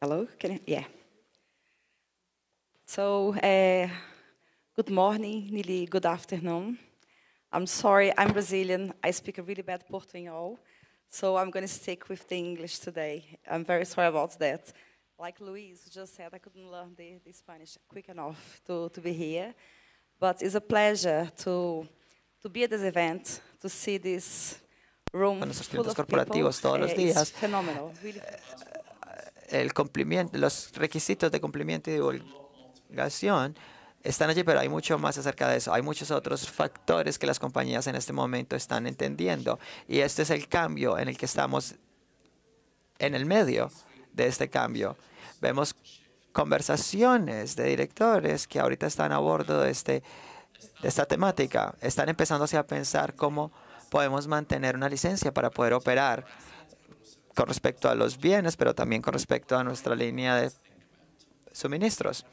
Hello? Can I, yeah. So, uh, good morning, nearly good afternoon. I'm sorry, I'm Brazilian. I speak a really bad Portuñol, so I'm going to stick with the English today. I'm very sorry about that. Like Luis just said, I couldn't learn the, the Spanish quick enough to, to be here. But it's a pleasure to, to be at this event, to see this room. Full of people. Eh, it's phenomenal, really phenomenal. cumplimiento, los requisitos de cumplimiento y divulgación están allí, pero hay mucho más acerca de eso. Hay muchos otros factores que las compañías en este momento están entendiendo. Y este es el cambio en el que estamos en el medio de este cambio. Vemos conversaciones de directores que ahorita están a bordo de, este, de esta temática. Están empezándose a pensar cómo podemos mantener una licencia para poder operar con respecto a los bienes, pero también con respecto a nuestra línea de suministros.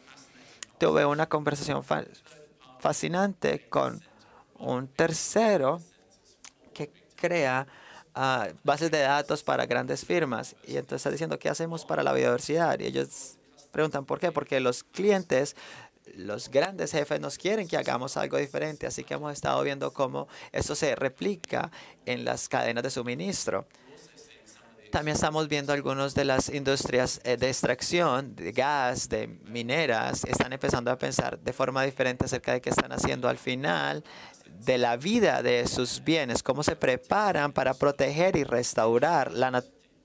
Tuve una conversación fascinante con un tercero que crea ah, bases de datos para grandes firmas. Y entonces está diciendo, ¿qué hacemos para la biodiversidad? Y ellos preguntan, ¿por qué? Porque los clientes los grandes jefes nos quieren que hagamos algo diferente, así que hemos estado viendo cómo eso se replica en las cadenas de suministro. También estamos viendo algunas de las industrias eh, de extracción, de gas, de mineras, están empezando a pensar de forma diferente acerca de qué están haciendo al final de la vida de sus bienes, cómo se preparan para proteger y restaurar la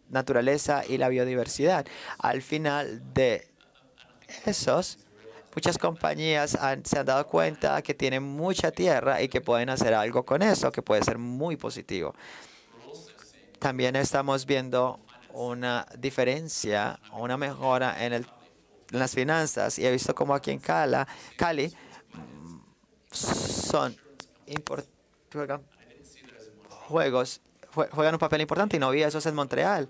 naturaleza y la biodiversidad. Al final de esos, muchas compañías se han dado cuenta que tienen mucha tierra y que pueden hacer algo con eso, que puede ser muy positivo también estamos viendo una diferencia, una mejora en, las finanzas. Y he visto como aquí en Cali son juegan juegos, juegan un papel importante y no había eso en Montreal.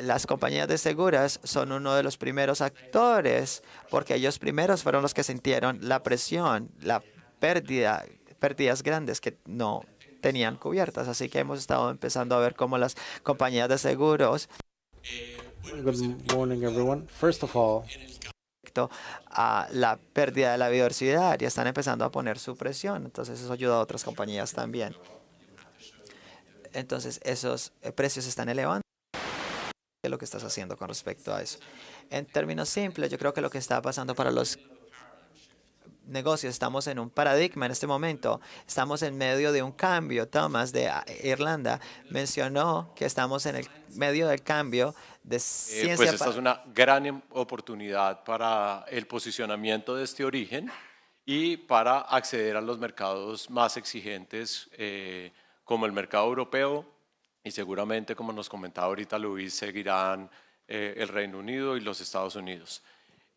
Las compañías de seguras son uno de los primeros actores porque ellos primeros fueron los que sintieron la presión, la pérdida, pérdidas grandes que no tenían cubiertas. Así que hemos estado empezando a ver cómo las compañías de seguros Good morning, a la pérdida de la biodiversidad ya están empezando a poner su presión. Entonces, eso ayuda a otras compañías también. Entonces, esos eh, precios están elevando. ¿Qué es lo que estás haciendo con respecto a eso? En términos simples, yo creo que lo que está pasando para los negocio, estamos en un paradigma en este momento, estamos en medio de un cambio. Thomas de Irlanda mencionó que estamos en el medio del cambio de eh, pues ciencia. pues esta es una gran em, oportunidad para el posicionamiento de este origen y para acceder a los mercados más exigentes eh, como el mercado europeo y seguramente, como nos comentaba ahorita Luis, seguirán eh, el Reino Unido y los Estados Unidos.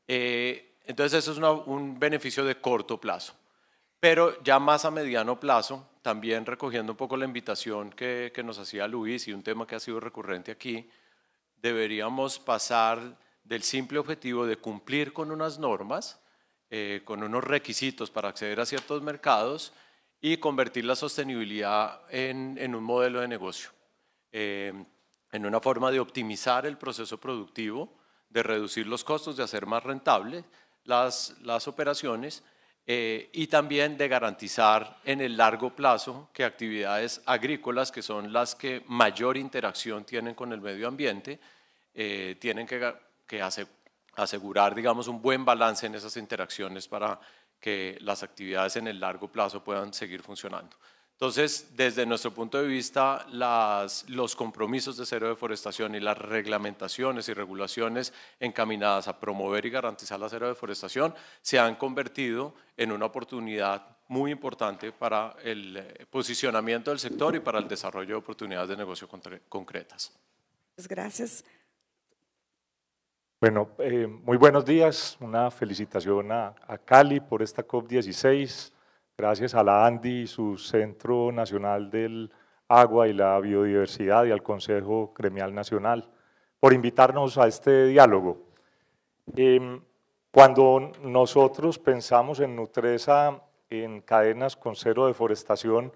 Eh, entonces eso es un beneficio de corto plazo. Pero ya más a mediano plazo, también recogiendo un poco la invitación que, nos hacía Luis y un tema que ha sido recurrente aquí, deberíamos pasar del simple objetivo de cumplir con unas normas, eh, con unos requisitos para acceder a ciertos mercados y convertir la sostenibilidad en, un modelo de negocio, eh, en una forma de optimizar el proceso productivo, de reducir los costos, de hacer más rentable, las, operaciones eh, y también de garantizar en el largo plazo que actividades agrícolas, que son las que mayor interacción tienen con el medio ambiente, eh, tienen que, que asegurar, digamos, un buen balance en esas interacciones para que las actividades en el largo plazo puedan seguir funcionando. Entonces, desde nuestro punto de vista, las, los compromisos de cero deforestación y las reglamentaciones y regulaciones encaminadas a promover y garantizar la cero deforestación se han convertido en una oportunidad muy importante para el eh, posicionamiento del sector y para el desarrollo de oportunidades de negocio concretas. Pues gracias. Bueno, eh, muy buenos días. Una felicitación a, a Cali por esta COP16 gracias a la ANDI y su Centro Nacional del Agua y la Biodiversidad y al Consejo Gremial Nacional por invitarnos a este diálogo. Em, cuando nosotros pensamos en Nutresa en cadenas con cero deforestación,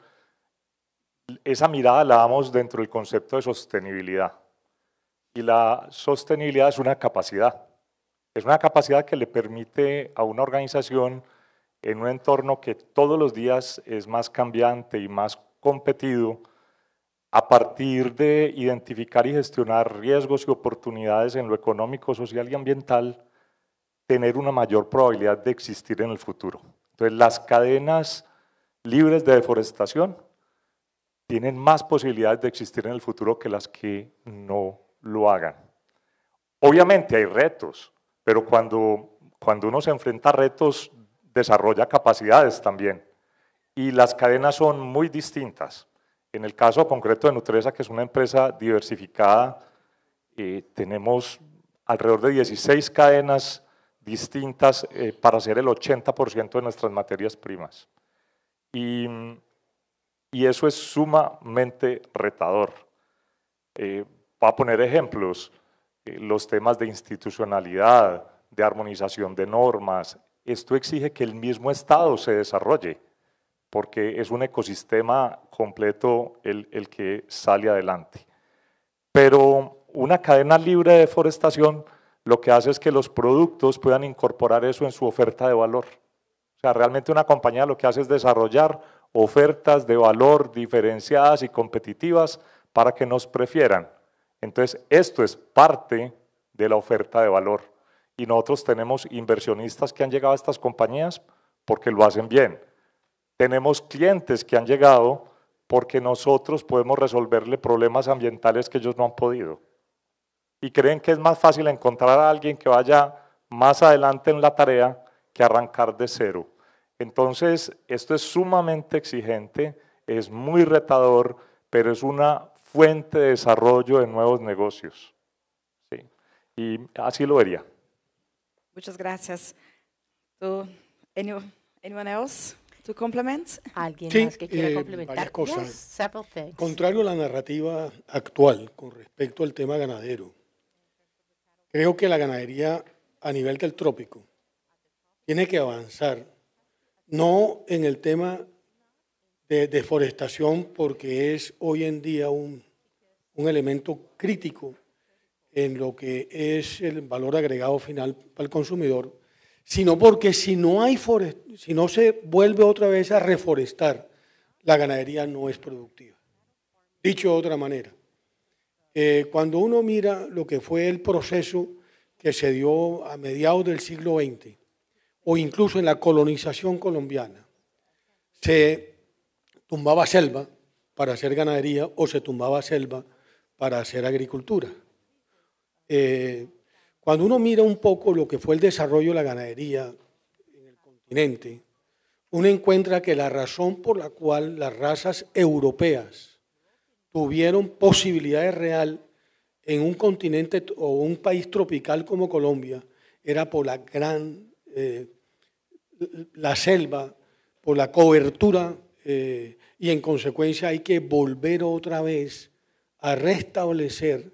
esa mirada la damos dentro del concepto de sostenibilidad. Y la sostenibilidad es una capacidad. Es una capacidad que le permite a una organización en un entorno que todos los días es más cambiante y más competido, a partir de identificar y gestionar riesgos y oportunidades en lo económico, social y ambiental, tener una mayor probabilidad de existir en el futuro. Entonces, las cadenas libres de deforestación tienen más posibilidades de existir en el futuro que las que no lo hagan. Obviamente hay retos, pero cuando, cuando uno se enfrenta a retos desarrolla capacidades también. Y las cadenas son muy distintas. En el caso concreto de Nutresa, que es una empresa diversificada, eh, tenemos alrededor de 16 cadenas distintas eh, para hacer el 80% de nuestras materias primas. Y, eso es sumamente retador. para eh, poner ejemplos, los temas de institucionalidad, de armonización de normas, esto exige que el mismo Estado se desarrolle, porque es un ecosistema completo el, que sale adelante. Pero una cadena libre de deforestación lo que hace es que los productos puedan incorporar eso en su oferta de valor. O sea, realmente una compañía lo que hace es desarrollar ofertas de valor diferenciadas y competitivas para que nos prefieran. Entonces, esto es parte de la oferta de valor y nosotros tenemos inversionistas que han llegado a estas compañías porque lo hacen bien. Tenemos clientes que han llegado porque nosotros podemos resolverle problemas ambientales que ellos no han podido. Y creen que es más fácil encontrar a alguien que vaya más adelante en la tarea que arrancar de cero. Entonces, esto es sumamente exigente, es muy retador, pero es una fuente de desarrollo de nuevos negocios. ¿sí? Y así lo vería. Muchas gracias. anyone else to ¿Alguien más que quiera eh, complementar? Varias cosas. Contrario a la narrativa actual con respecto al tema ganadero, creo que la ganadería a nivel del trópico tiene que avanzar, no en el tema de deforestación, porque es hoy en día un, un elemento crítico en lo que es el valor agregado final para el consumidor, sino porque si no, hay si no se vuelve otra vez a reforestar, la ganadería no es productiva. Dicho de otra manera, eh, cuando uno mira lo que fue el proceso que se dio a mediados del siglo XX, o incluso en la colonización colombiana, se tumbaba selva para hacer ganadería o se tumbaba selva para hacer agricultura. Eh, cuando uno mira un poco lo que fue el desarrollo de la ganadería en el continente, uno encuentra que la razón por la cual las razas europeas tuvieron posibilidades real en un continente o un país tropical como Colombia era por la gran, eh, la selva, por la cobertura eh, y en consecuencia hay que volver otra vez a restablecer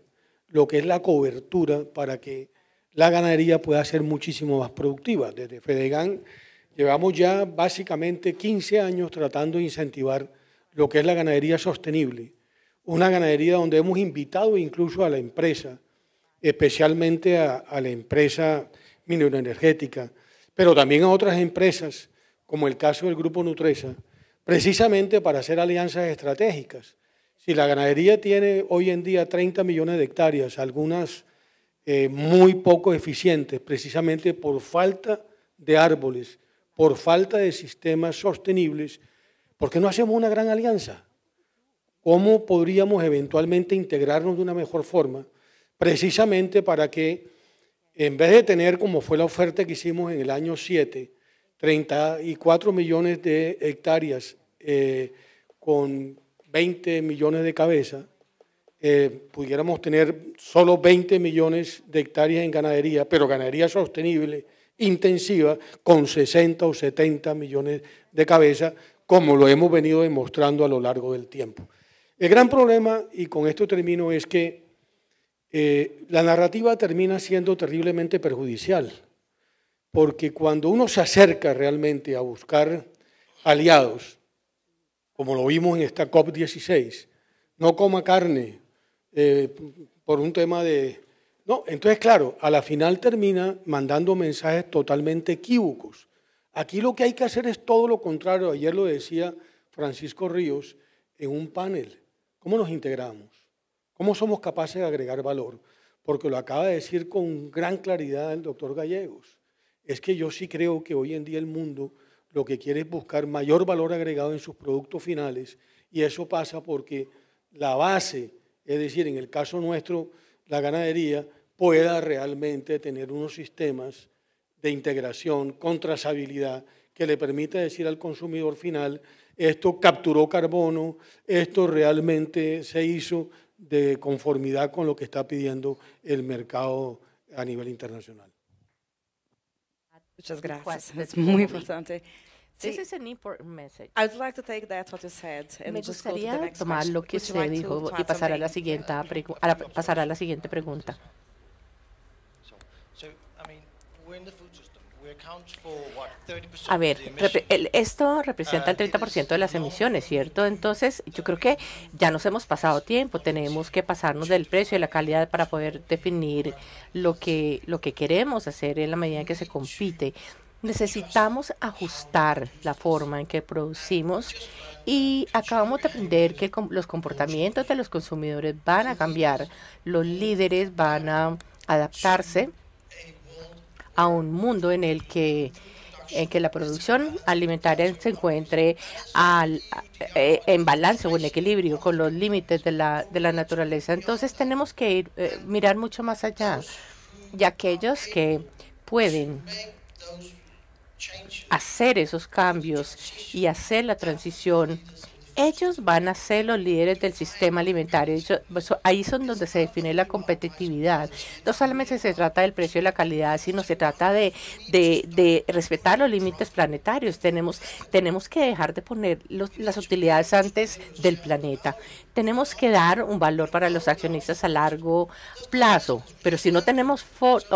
lo que es la cobertura para que la ganadería pueda ser muchísimo más productiva. Desde Fedegan llevamos ya básicamente 15 años tratando de incentivar lo que es la ganadería sostenible, una ganadería donde hemos invitado incluso a la empresa, especialmente a, a la empresa mineroenergética, pero también a otras empresas, como el caso del Grupo Nutresa, precisamente para hacer alianzas estratégicas si la ganadería tiene hoy en día 30 millones de hectáreas, algunas eh, muy poco eficientes, precisamente por falta de árboles, por falta de sistemas sostenibles, ¿por qué no hacemos una gran alianza? ¿Cómo podríamos eventualmente integrarnos de una mejor forma? Precisamente para que, en vez de tener, como fue la oferta que hicimos en el año 7, 34 millones de hectáreas eh, con 20 millones de cabezas, eh, pudiéramos tener solo 20 millones de hectáreas en ganadería, pero ganadería sostenible, intensiva, con 60 o 70 millones de cabezas, como lo hemos venido demostrando a lo largo del tiempo. El gran problema, y con esto termino, es que eh, la narrativa termina siendo terriblemente perjudicial, porque cuando uno se acerca realmente a buscar aliados, como lo vimos en esta COP16. No coma carne eh, por un tema de... No, entonces, claro, a la final termina mandando mensajes totalmente equívocos. Aquí lo que hay que hacer es todo lo contrario. Ayer lo decía Francisco Ríos en un panel. ¿Cómo nos integramos? ¿Cómo somos capaces de agregar valor? Porque lo acaba de decir con gran claridad el doctor Gallegos. Es que yo sí creo que hoy en día el mundo lo que quiere es buscar mayor valor agregado en sus productos finales y eso pasa porque la base, es decir, en el caso nuestro, la ganadería, pueda realmente tener unos sistemas de integración con trazabilidad que le permita decir al consumidor final, esto capturó carbono, esto realmente se hizo de conformidad con lo que está pidiendo el mercado a nivel internacional. Muchas gracias. Es muy importante. Sí. This is an important message. I'd like to take that what you said and Me just go to the next tomar lo que usted dijo y pasar a la siguiente a pasar a la siguiente pregunta. So, so, I mean, we're in the food a ver, esto representa ah, el 30% de las emisiones, ¿cierto? Entonces, yo creo que ya nos hemos pasado tiempo, tenemos que pasarnos del precio y la calidad para poder definir lo que, lo que queremos hacer en la medida en que se compite. Necesitamos ajustar la forma en que producimos y acabamos de aprender que los comportamientos de los consumidores van a cambiar, los líderes van a adaptarse a un mundo en el que en que la producción alimentaria se encuentre eh, en balance o en equilibrio con los límites de la, de la naturaleza. Entonces tenemos que ir, eh, mirar mucho más allá y aquellos que pueden hacer esos cambios y hacer la transición ellos van a ser los líderes del sistema alimentario. Pues, ahí son donde se define la competitividad. No solamente se trata del precio y la calidad, sino se trata de, respetar los límites planetarios. Tenemos, tenemos que dejar de poner las utilidades antes del planeta. Tenemos que dar un valor para los accionistas a largo plazo. Pero si no tenemos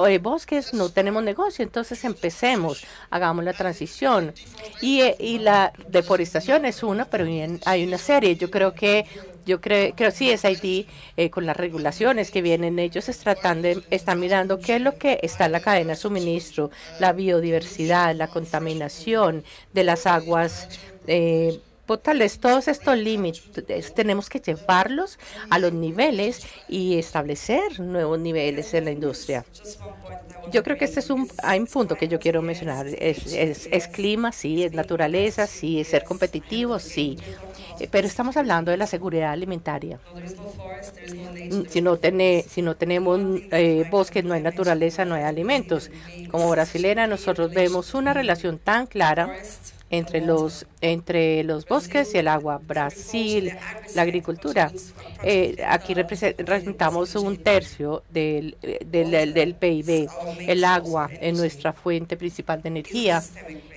eh, bosques, no tenemos negocio. Entonces empecemos, hagamos la transición. Y, eh, y la deforestación es una, pero bien hay una serie. Yo creo que yo creo, creo sí es Haití eh, con las regulaciones que vienen ellos están, de, mirando qué es lo que está en la cadena de suministro, la biodiversidad, la contaminación de las aguas. Eh, potales, todos estos límites tenemos que llevarlos a los niveles y establecer nuevos niveles en la industria yo creo que este es un, hay un punto que yo quiero mencionar. Es, clima, sí, es naturaleza, sí, es ser competitivo, sí. Eh, pero estamos hablando de la seguridad alimentaria. Mm, si no, tiene si no tenemos eh, bosques, no hay naturaleza, no hay alimentos. Como brasilera, nosotros vemos una relación tan clara entre los, entre los bosques y el agua. Brasil, la agricultura. Eh, aquí representamos un tercio del, eh, PIB, el agua es nuestra fuente principal de energía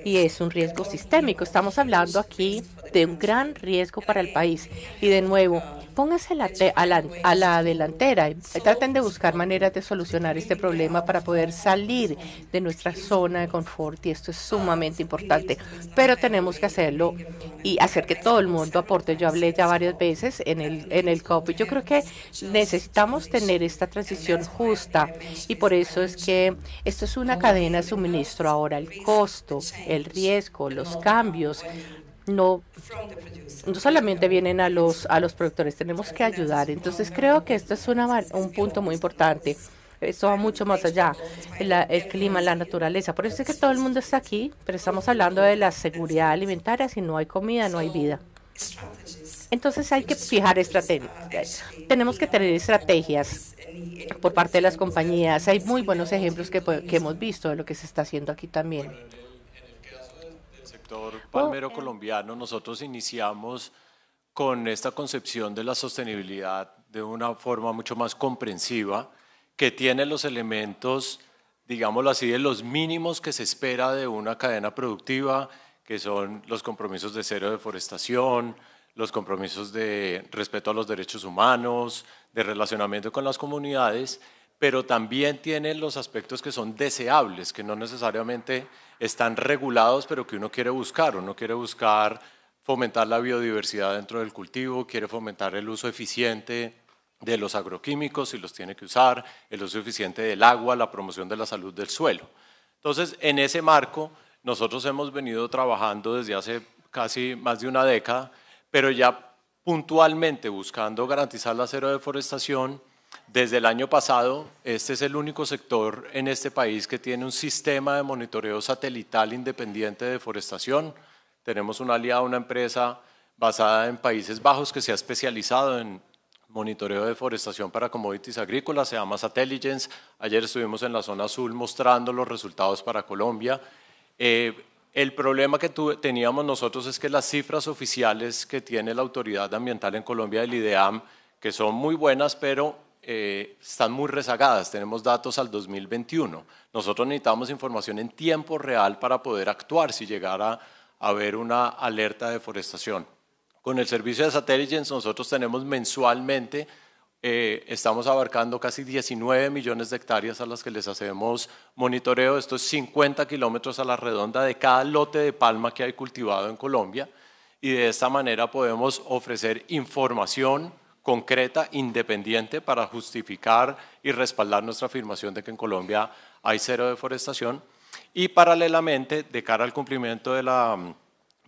y es un riesgo sistémico. Estamos hablando aquí de un gran riesgo para el país. Y de nuevo, pónganse la a, la, delantera y traten de buscar maneras de solucionar este problema para poder salir de nuestra zona de confort y esto es sumamente importante. Pero tenemos que hacerlo y hacer que todo el mundo aporte. Yo hablé ya varias veces en el, en el pues yo creo que necesitamos tener esta transición justa y por eso es que esto es una cadena de suministro ahora. El costo, el riesgo, los cambios no, no solamente vienen a los, a los productores, tenemos que ayudar. Entonces creo que esto es una, un punto muy importante. esto va mucho más allá, el clima, la naturaleza. Por eso es que todo el mundo está aquí, pero estamos hablando de la seguridad alimentaria. Si no hay comida, no hay vida. Entonces hay que fijar estrategias. Tenemos que tener estrategias por parte de las compañías. Hay muy buenos ejemplos que, hemos visto de lo que se está haciendo aquí también. en El sector palmero colombiano, nosotros iniciamos con esta concepción de la sostenibilidad de una forma mucho más comprensiva, que tiene los elementos, digámoslo así, de los mínimos que se espera de una cadena productiva, que son los compromisos de cero deforestación, los compromisos de respeto a los derechos humanos, de relacionamiento con las comunidades, pero también tienen los aspectos que son deseables, que no necesariamente están regulados, pero que uno quiere buscar. Uno quiere buscar fomentar la biodiversidad dentro del cultivo, quiere fomentar el uso eficiente de los agroquímicos, si los tiene que usar, el uso eficiente del agua, la promoción de la salud del suelo. Entonces, en ese marco, nosotros hemos venido trabajando desde hace casi más de una década pero ya puntualmente buscando garantizar la cero deforestación, desde el año pasado, este es el único sector en este país que tiene un sistema de monitoreo satelital independiente de deforestación. Tenemos un aliado, una empresa basada en Países Bajos que se ha especializado en monitoreo de deforestación para commodities agrícolas, se llama Satelligence. Ayer estuvimos en la zona azul mostrando los resultados para Colombia. Eh, el problema que teníamos nosotros es que las cifras oficiales que tiene la autoridad ambiental en Colombia el IDEAM, que son muy buenas, pero eh, están muy rezagadas. Tenemos datos al 2021. Nosotros necesitamos información en tiempo real para poder actuar si llegara a haber una alerta de deforestación. Con el servicio de Satelligence nosotros tenemos mensualmente eh, estamos abarcando casi 19 millones de hectáreas a las que les hacemos monitoreo. Esto 50 kilómetros a la redonda de cada lote de palma que hay cultivado en Colombia. Y de esta manera podemos ofrecer información concreta, independiente, para justificar y respaldar nuestra afirmación de que en Colombia hay cero deforestación. Y paralelamente, de cara al cumplimiento de la mm,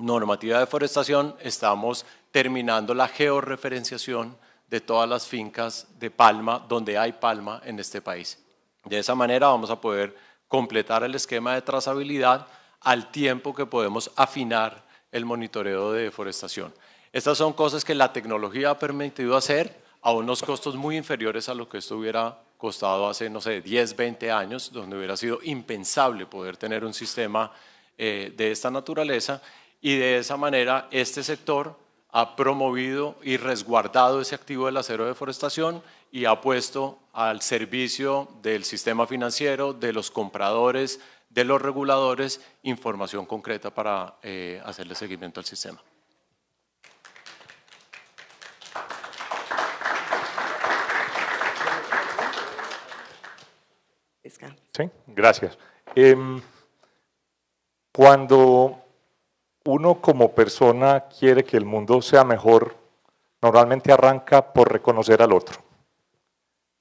normativa de deforestación, estamos terminando la georreferenciación de todas las fincas de palma donde hay palma en este país. De esa manera vamos a poder completar el esquema de trazabilidad al tiempo que podemos afinar el monitoreo de deforestación. Estas son cosas que la tecnología ha permitido hacer a unos costos muy inferiores a lo que esto hubiera costado hace, no sé, 10, 20 años, donde hubiera sido impensable poder tener un sistema eh, de esta naturaleza y de esa manera este sector ha promovido y resguardado ese activo del acero de deforestación y ha puesto al servicio del sistema financiero, de los compradores, de los reguladores, información concreta para eh, hacerle seguimiento al sistema. Sí, gracias. Em, cuando uno como persona quiere que el mundo sea mejor, normalmente arranca por reconocer al otro.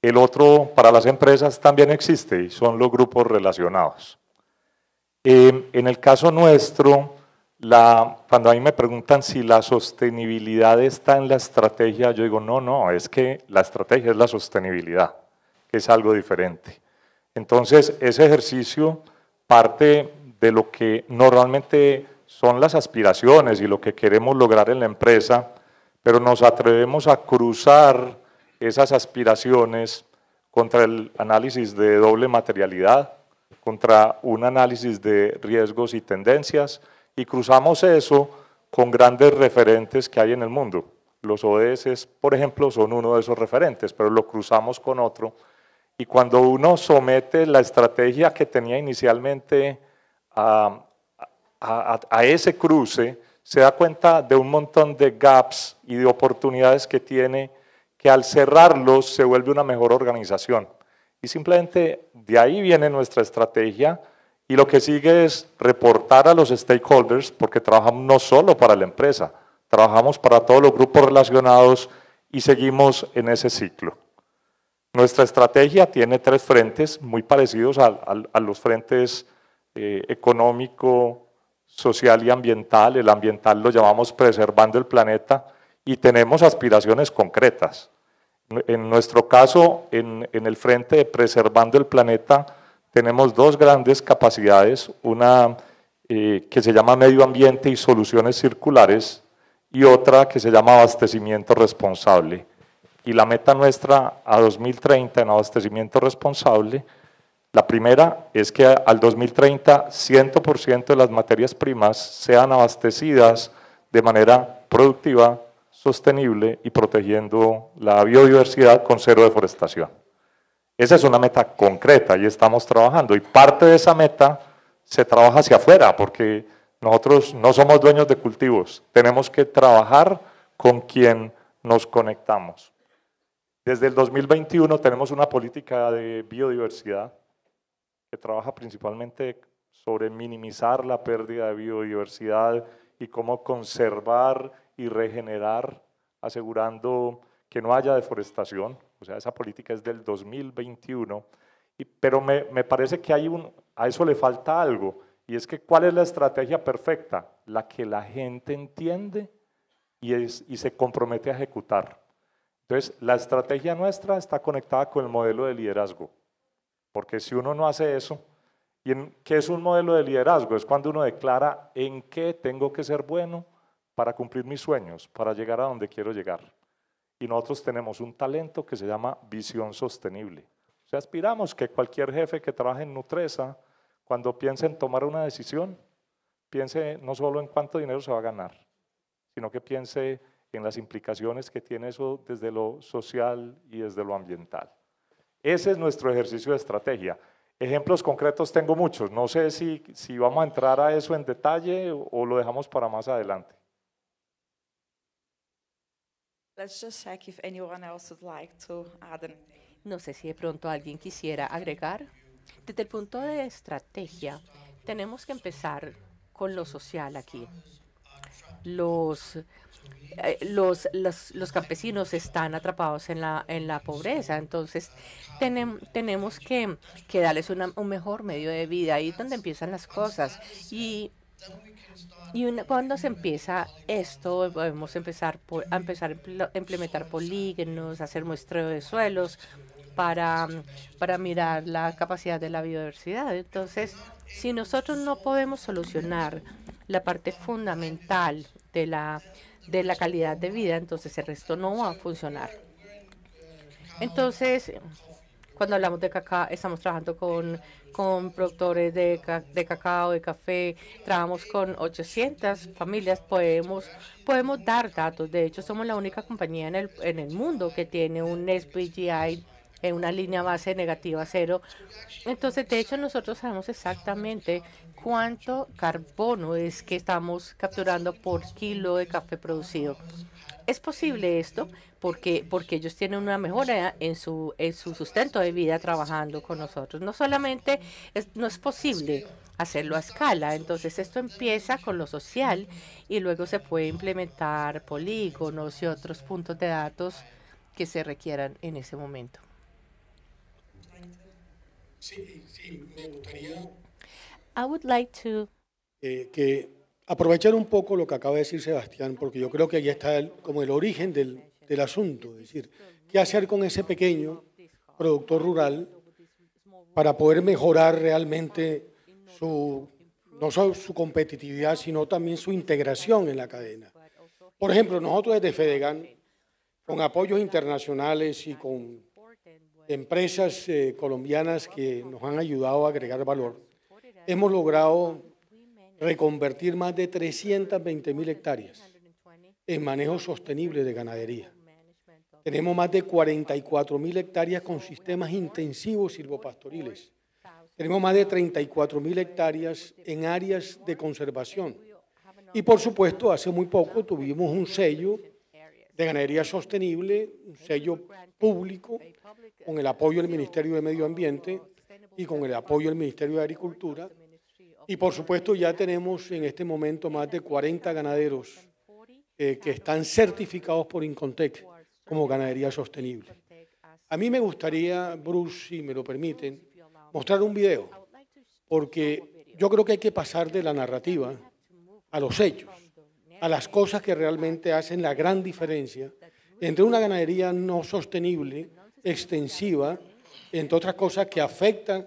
El otro para las empresas también existe y son los grupos relacionados. Eh, en el caso nuestro, cuando a mí me preguntan si la sostenibilidad está en la estrategia, yo digo, no, no, es que la estrategia es la sostenibilidad, es algo diferente. Entonces, ese ejercicio parte de lo que normalmente son las aspiraciones y lo que queremos lograr en la empresa, pero nos atrevemos a cruzar esas aspiraciones contra el análisis de doble materialidad, contra un análisis de riesgos y tendencias, y cruzamos eso con grandes referentes que hay en el mundo. Los ODS, por ejemplo, son uno de esos referentes, pero lo cruzamos con otro. Y cuando uno somete la estrategia que tenía inicialmente a a, ese cruce, se da cuenta de un montón de gaps y de oportunidades que tiene, que al cerrarlos se vuelve una mejor organización. Y simplemente de ahí viene nuestra estrategia y lo que sigue es reportar a los stakeholders, porque trabajamos no solo para la empresa, trabajamos para todos los grupos relacionados y seguimos en ese ciclo. Nuestra estrategia tiene tres frentes muy parecidos a, los frentes eh, económico, social y ambiental, el ambiental lo llamamos preservando el planeta y tenemos aspiraciones concretas. En nuestro caso, en, el frente de preservando el planeta, tenemos dos grandes capacidades, una eh, que se llama medio ambiente y soluciones circulares y otra que se llama abastecimiento responsable. Y la meta nuestra a 2030 en abastecimiento responsable la primera es que al 2030 100% de las materias primas sean abastecidas de manera productiva, sostenible y protegiendo la biodiversidad con cero deforestación. Esa es una meta concreta y estamos trabajando. Y parte de esa meta se trabaja hacia afuera porque nosotros no somos dueños de cultivos. Tenemos que trabajar con quien nos conectamos. Desde el 2021 tenemos una política de biodiversidad que trabaja principalmente sobre minimizar la pérdida de biodiversidad y cómo conservar y regenerar, asegurando que no haya deforestación. O sea, esa política es del 2021. pero me, parece que hay un, a eso le falta algo. Y es que ¿cuál es la estrategia perfecta? La que la gente entiende y, y se compromete a ejecutar. Entonces, la estrategia nuestra está conectada con el modelo de liderazgo. Porque si uno no hace eso, ¿y ¿qué es un modelo de liderazgo? Es cuando uno declara en qué tengo que ser bueno para cumplir mis sueños, para llegar a donde quiero llegar. Y nosotros tenemos un talento que se llama visión sostenible. O sea, aspiramos que cualquier jefe que trabaje en Nutresa, cuando piense en tomar una decisión, piense no solo en cuánto dinero se va a ganar, sino que piense en las implicaciones que tiene eso desde lo social y desde lo ambiental. Ese es nuestro ejercicio de estrategia. Ejemplos concretos tengo muchos. No sé si, vamos a entrar a eso en detalle o lo dejamos para más adelante. no sé si de pronto alguien quisiera agregar. Desde el punto de estrategia, tenemos que empezar con lo social aquí. Eh, los, los, los, campesinos están atrapados en la, en la pobreza. Entonces, tenemos que, que darles un mejor medio de vida. Ahí es donde empiezan las cosas. Y, y cuando se empieza esto, podemos empezar a empezar a implementar polígonos, hacer muestreo de suelos para, para mirar la capacidad de la biodiversidad. Entonces, si nosotros no podemos solucionar la parte fundamental de la, de la calidad de vida, entonces el resto no va a funcionar. Entonces, cuando hablamos de cacao, estamos trabajando con, con productores de, cacao, de café, trabajamos con 800 familias, podemos, podemos dar datos. De hecho, somos la única compañía en el, en el mundo que tiene un SBGI una línea base negativa cero. Entonces, de hecho, nosotros sabemos exactamente cuánto carbono es que estamos capturando por kilo de café producido. Es posible esto porque, porque ellos tienen una mejora en su, en su sustento de vida trabajando con nosotros. No solamente no es posible hacerlo a escala, entonces esto empieza con lo social y luego se puede implementar polígonos y otros puntos de datos que se requieran en ese momento. Sí, me gustaría. would like eh, que aprovechar un poco lo que acaba de decir Sebastián, porque yo creo que ahí está como el origen del, del asunto, es decir, qué hacer con ese pequeño productor rural para poder mejorar realmente su, no solo su competitividad, sino también su integración en la cadena. Por ejemplo, nosotros desde FEDEGAN, con apoyos internacionales y con empresas eh, colombianas que nos han ayudado a agregar valor. Hemos logrado reconvertir más de 320 mil hectáreas en manejo sostenible de ganadería. Tenemos más de 44 mil hectáreas con sistemas intensivos silvopastoriles. Tenemos más de 34 mil hectáreas en áreas de conservación. Y por supuesto, hace muy poco tuvimos un sello de ganadería sostenible, un sello público con el apoyo del Ministerio de Medio Ambiente y con el apoyo del Ministerio de Agricultura. Y por supuesto ya tenemos en este momento más de 40 ganaderos eh, que están certificados por Incontec como ganadería sostenible. A mí me gustaría, Bruce, si me lo permiten, mostrar un video, porque yo creo que hay que pasar de la narrativa a los hechos a las cosas que realmente hacen la gran diferencia entre una ganadería no sostenible, extensiva, entre otras cosas que afectan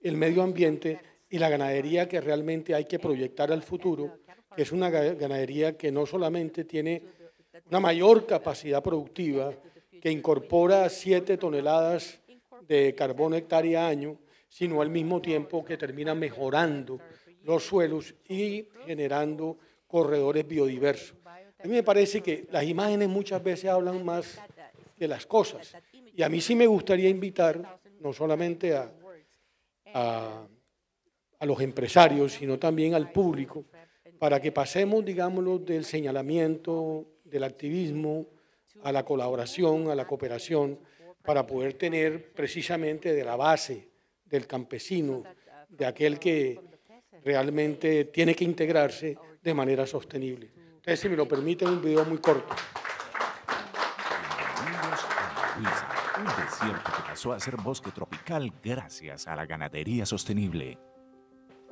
el medio ambiente y la ganadería que realmente hay que proyectar al futuro, que es una ganadería que no solamente tiene una mayor capacidad productiva, que incorpora 7 toneladas de carbono hectárea año, sino al mismo tiempo que termina mejorando los suelos y generando corredores biodiversos. A mí me parece que las imágenes muchas veces hablan más que las cosas. Y a mí sí me gustaría invitar, no solamente a, a los empresarios, sino también al público, para que pasemos, digámoslo, del señalamiento, del activismo, a la colaboración, a la cooperación, para poder tener precisamente de la base del campesino, de aquel que realmente tiene que integrarse de manera sostenible. Entonces, si me lo permiten, un video muy corto. Un desierto que pasó a ser bosque tropical gracias a la ganadería sostenible.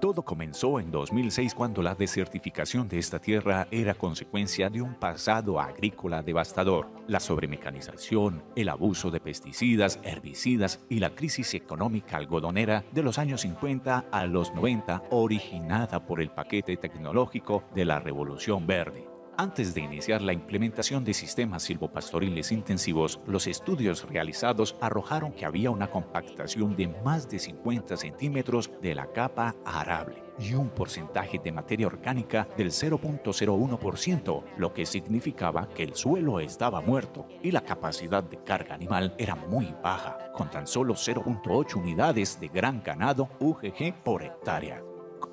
Todo comenzó en 2006 cuando la desertificación de esta tierra era consecuencia de un pasado agrícola devastador. La sobremecanización, el abuso de pesticidas, herbicidas y la crisis económica algodonera de los años 50 a los 90 originada por el paquete tecnológico de la Revolución Verde antes de iniciar la implementación de sistemas silvopastoriles intensivos, los estudios realizados arrojaron que había una compactación de más de 50 centímetros de la capa arable y un porcentaje de materia orgánica del 0.01%, lo que significaba que el suelo estaba muerto y la capacidad de carga animal era muy baja, con tan solo 0.8 unidades de gran ganado UGG por hectárea.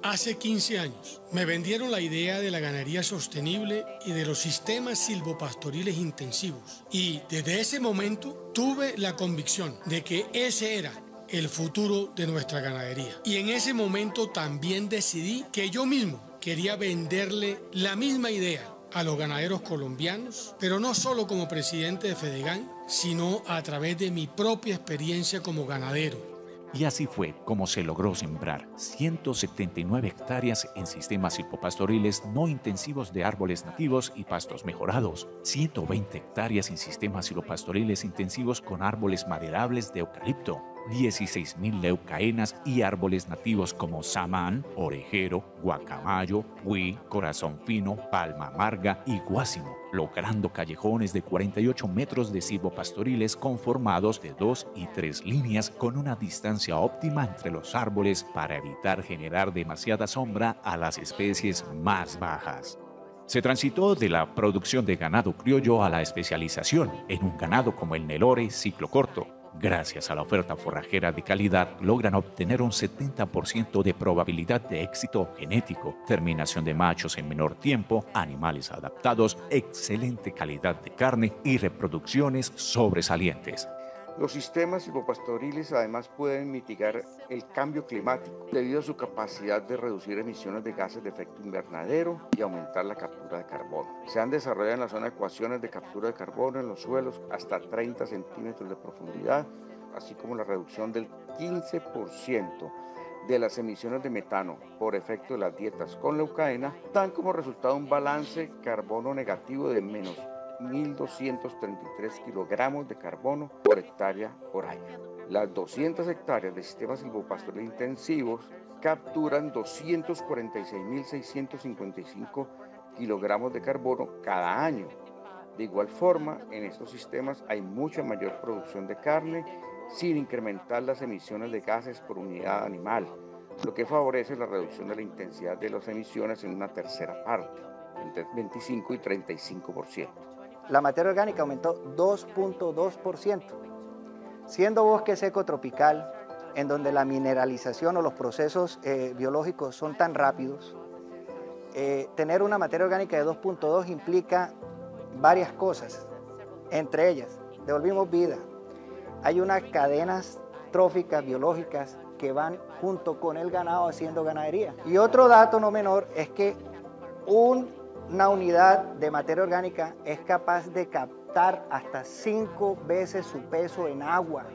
Hace 15 años me vendieron la idea de la ganadería sostenible y de los sistemas silvopastoriles intensivos y desde ese momento tuve la convicción de que ese era el futuro de nuestra ganadería. Y en ese momento también decidí que yo mismo quería venderle la misma idea a los ganaderos colombianos, pero no solo como presidente de Fedegan, sino a través de mi propia experiencia como ganadero y así fue como se logró sembrar 179 hectáreas en sistemas hipopastoriles no intensivos de árboles nativos y pastos mejorados, 120 hectáreas en sistemas hipopastoriles intensivos con árboles maderables de eucalipto, 16.000 leucaenas y árboles nativos como samán, orejero, guacamayo, huí, corazón fino, palma amarga y guásimo, logrando callejones de 48 metros de pastoriles conformados de dos y tres líneas con una distancia óptima entre los árboles para evitar generar demasiada sombra a las especies más bajas. Se transitó de la producción de ganado criollo a la especialización en un ganado como el Nelore ciclo corto, Gracias a la oferta forrajera de calidad, logran obtener un 70% de probabilidad de éxito genético, terminación de machos en menor tiempo, animales adaptados, excelente calidad de carne y reproducciones sobresalientes. Los sistemas hipopastoriles además pueden mitigar el cambio climático debido a su capacidad de reducir emisiones de gases de efecto invernadero y aumentar la captura de carbono. Se han desarrollado en la zona ecuaciones de captura de carbono en los suelos hasta 30 centímetros de profundidad, así como la reducción del 15% de las emisiones de metano por efecto de las dietas con leucaena, dan como resultado un balance carbono negativo de menos 1.233 kilogramos de carbono por hectárea por año. Las 200 hectáreas de sistemas silvopastores intensivos capturan 246.655 kilogramos de carbono cada año. De igual forma, en estos sistemas hay mucha mayor producción de carne sin incrementar las emisiones de gases por unidad animal, lo que favorece la reducción de la intensidad de las emisiones en una tercera parte, entre 25 y 35% la materia orgánica aumentó 2.2%, siendo bosque seco tropical, en donde la mineralización o los procesos eh, biológicos son tan rápidos, eh, tener una materia orgánica de 2.2 implica varias cosas, entre ellas, devolvimos vida, hay unas cadenas tróficas biológicas que van junto con el ganado haciendo ganadería. Y otro dato no menor es que un una unidad de materia orgánica es capaz de captar hasta cinco veces su peso en agua.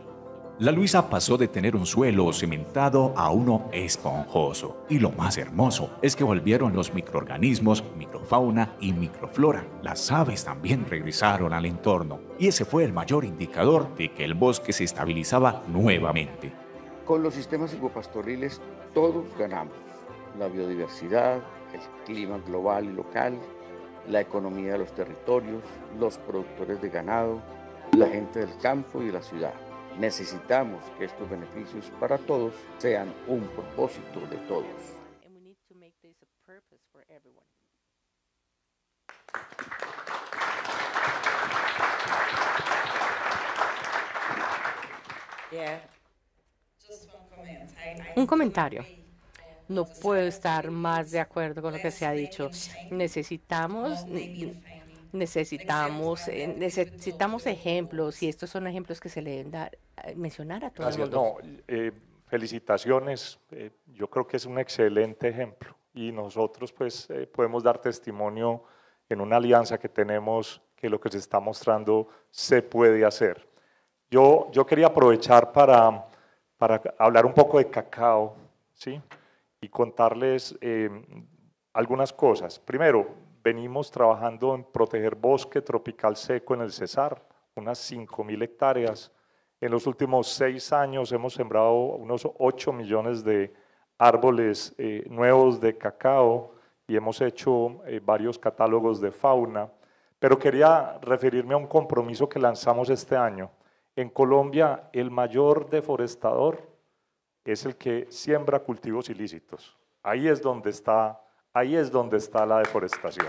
La Luisa pasó de tener un suelo cementado a uno esponjoso. Y lo más hermoso es que volvieron los microorganismos, microfauna y microflora. Las aves también regresaron al entorno. Y ese fue el mayor indicador de que el bosque se estabilizaba nuevamente. Con los sistemas ecopastoriles todos ganamos. La biodiversidad, el clima global y local, la economía de los territorios, los productores de ganado, la gente del campo y la ciudad. Necesitamos que estos beneficios para todos sean un propósito de todos. Un comentario. No puedo estar más de acuerdo con lo que se ha dicho. Necesitamos necesitamos eh, necesitamos ejemplos y estos son ejemplos que se le deben eh, mencionar a todo el eh, felicitaciones. yo creo que es un excelente ejemplo y nosotros pues podemos dar testimonio en una alianza que tenemos que lo que se está mostrando se puede hacer. Yo, yo quería aprovechar para, para hablar un poco de cacao, ¿sí? y contarles em, algunas cosas. Primero, venimos trabajando en proteger bosque tropical seco en el Cesar, unas 5.000 hectáreas. En los últimos seis años hemos sembrado unos 8 millones de árboles eh, nuevos de cacao y hemos hecho eh, varios catálogos de fauna. Pero quería referirme a un compromiso que lanzamos este año. En Colombia, el mayor deforestador es el que siembra cultivos ilícitos. Ahí es donde está, ahí es donde está la deforestación.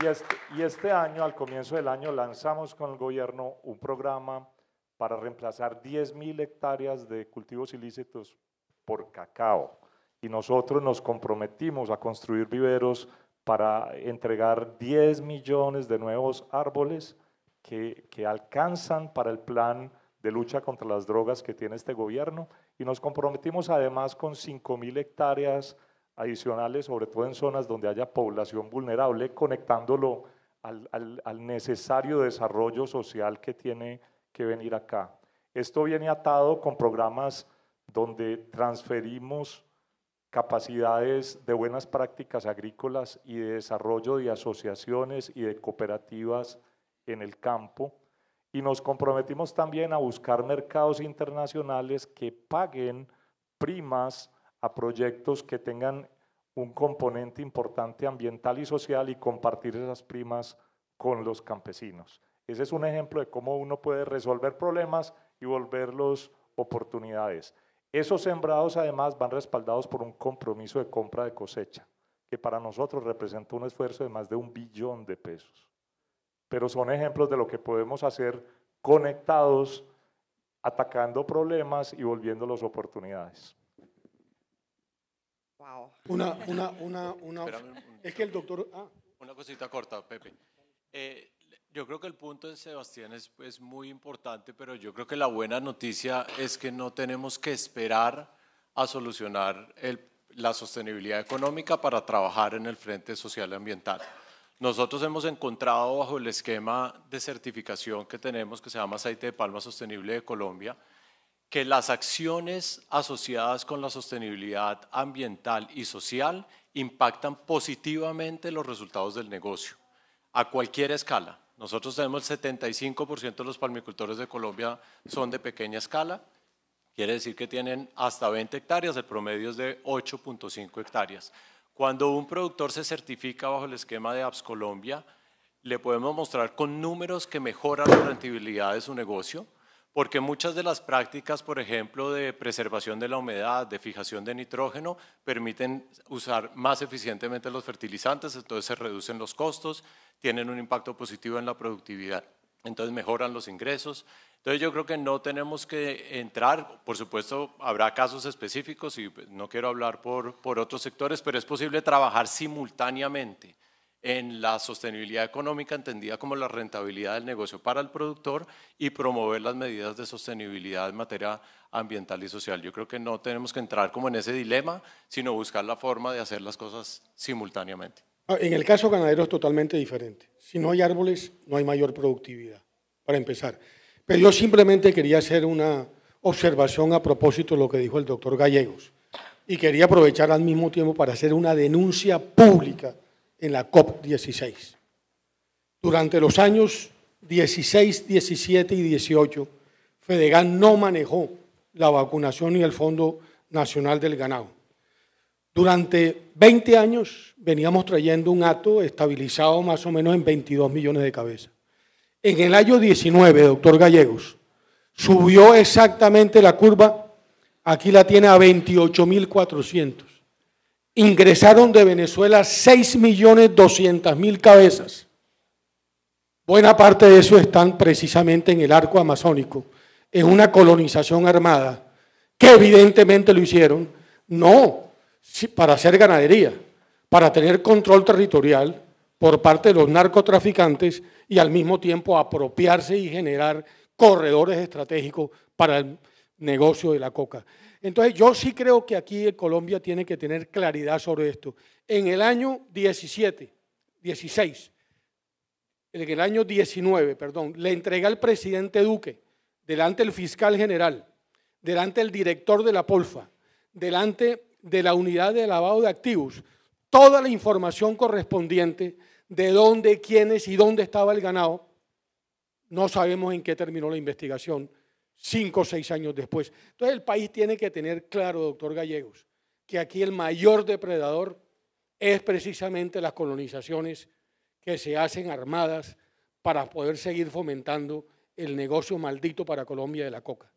Y este, y este año, al comienzo del año, lanzamos con el gobierno un programa para reemplazar 10.000 hectáreas de cultivos ilícitos por cacao. Y nosotros nos comprometimos a construir viveros para entregar 10 millones de nuevos árboles que, alcanzan para el plan de lucha contra las drogas que tiene este gobierno y nos comprometimos además con 5.000 hectáreas adicionales, sobre todo en zonas donde haya población vulnerable, conectándolo al, al, necesario desarrollo social que tiene que venir acá. Esto viene atado con programas donde transferimos capacidades de buenas prácticas agrícolas y de desarrollo de asociaciones y de cooperativas en el campo y nos comprometimos también a buscar mercados internacionales que paguen primas a proyectos que tengan un componente importante ambiental y social y compartir esas primas con los campesinos. Ese es un ejemplo de cómo uno puede resolver problemas y volverlos oportunidades. Esos sembrados además van respaldados por un compromiso de compra de cosecha, que para nosotros representa un esfuerzo de más de un billón de pesos pero son ejemplos de lo que podemos hacer conectados, atacando problemas y volviéndolos oportunidades. Wow. Una, una, una, una es que el doctor. Ah. Una cosita corta, Pepe. Eh, yo creo que el punto de Sebastián es, muy importante, pero yo creo que la buena noticia es que no tenemos que esperar a solucionar la sostenibilidad económica para trabajar en el frente social y ambiental. Nosotros hemos encontrado bajo el esquema de certificación que tenemos, que se llama Aceite de Palma Sostenible de Colombia, que las acciones asociadas con la sostenibilidad ambiental y social impactan positivamente los resultados del negocio, a cualquier escala. Nosotros tenemos el 75% de los palmicultores de Colombia son de pequeña escala, quiere decir que tienen hasta 20 hectáreas, el promedio es de 8.5 hectáreas. Cuando un productor se certifica bajo el esquema de Apps Colombia, le podemos mostrar con números que mejoran la rentabilidad de su negocio, porque muchas de las prácticas, por ejemplo, de preservación de la humedad, de fijación de nitrógeno, permiten usar más eficientemente los fertilizantes, entonces se reducen los costos, tienen un impacto positivo en la productividad entonces mejoran los ingresos. Entonces yo creo que no tenemos que entrar, por supuesto habrá casos específicos y pues, no quiero hablar por, por otros sectores, pero es posible trabajar simultáneamente en la sostenibilidad económica entendida como la rentabilidad del negocio para el productor y promover las medidas de sostenibilidad en materia ambiental y social. Yo creo que no tenemos que entrar como en ese dilema, sino buscar la forma de hacer las cosas simultáneamente. Ah, en el caso ganadero es totalmente diferente. Si no hay árboles, no hay mayor productividad, para empezar. Pero yo simplemente quería hacer una observación a propósito de lo que dijo el doctor Gallegos. Y quería aprovechar al mismo tiempo para hacer una denuncia pública en la COP16. Durante los años 16, 17 y 18, Fedegan no manejó la vacunación y el Fondo Nacional del Ganado. Durante 20 años veníamos trayendo un hato estabilizado más o menos en 22 millones de cabezas. En el año 19, doctor Gallegos, subió exactamente la curva, aquí la tiene a 28.400. Ingresaron de Venezuela 6.200.000 cabezas. Buena parte de eso están precisamente en el arco amazónico, en una colonización armada, que evidentemente lo hicieron, no para hacer ganadería, para tener control territorial por parte de los narcotraficantes y al mismo tiempo apropiarse y generar corredores estratégicos para el negocio de la coca. Entonces yo sí creo que aquí Colombia tiene que tener claridad sobre esto. En el año 17, 16, en el año 19, perdón, le entrega el presidente Duque, delante del fiscal general, delante del director de la Polfa, delante de la unidad de lavado de activos toda la información correspondiente de dónde, quiénes y dónde estaba el ganado. No sabemos en qué terminó la investigación cinco o seis años después. Entonces el país tiene que tener claro, doctor Gallegos, que aquí el mayor depredador es precisamente las colonizaciones que se hacen armadas para poder seguir fomentando el negocio maldito para Colombia de la coca.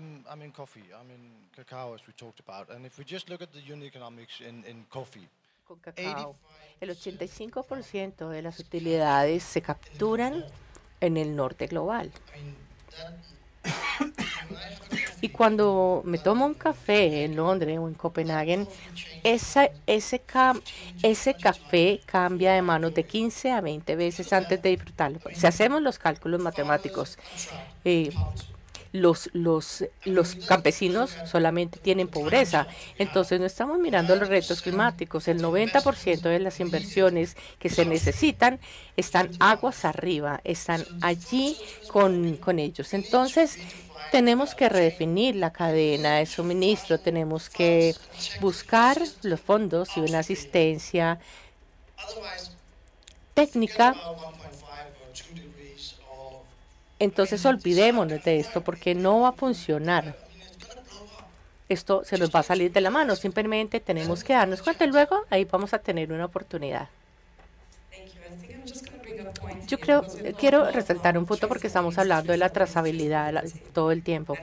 cacao, con cacao, el 85% de las utilidades se capturan en el norte global. Y cuando me tomo un café en Londres o en Copenhague, ese, café cambia de manos de 15 a 20 veces antes de disfrutarlo. Si hacemos los cálculos matemáticos, eh, los, los, campesinos solamente tienen pobreza. Entonces no estamos mirando los retos climáticos. El 90% de las inversiones que se necesitan están aguas arriba, están allí con, con ellos. Entonces tenemos que redefinir la cadena de suministro, tenemos que buscar los fondos y una asistencia técnica entonces olvidémonos de esto porque no va a funcionar. Esto se nos va a salir de la mano. Simplemente tenemos que darnos cuenta y luego ahí vamos a tener una oportunidad. Yo creo, eh, quiero resaltar un punto porque estamos hablando de la trazabilidad todo el tiempo.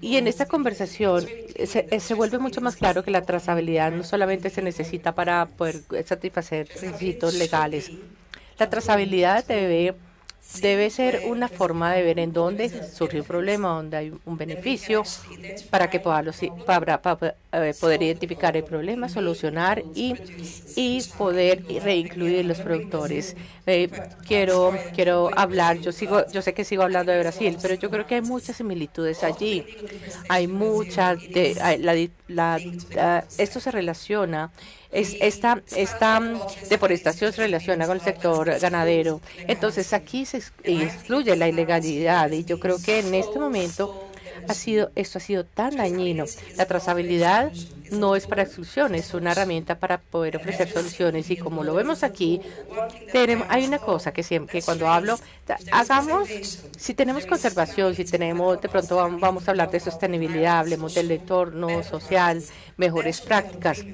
y en esta conversación eh, se, eh, se, vuelve mucho más claro que la trazabilidad no solamente se necesita para poder satisfacer requisitos legales. La trazabilidad debe debe ser una forma de ver en dónde surge un problema, dónde hay un beneficio, para que podamos eh, poder identificar el problema, solucionar y, poder reincluir los productores. Eh, quiero quiero hablar, yo sigo, yo sé que sigo hablando de Brasil, pero yo creo que hay muchas similitudes allí. Hay muchas eh, esto se relaciona es, esta, esta mm, deforestación se relaciona con el sector ganadero. Entonces aquí se eh, excluye la ilegalidad y yo creo que en este momento ha sido, esto ha sido tan dañino. La trazabilidad no es para exclusión, es una herramienta para poder ofrecer soluciones. Y como lo vemos aquí, hay una cosa que siempre, que cuando hablo, hagamos, si tenemos conservación, si tenemos, de pronto vamos a hablar de sostenibilidad, hablemos del entorno social, mejores prácticas.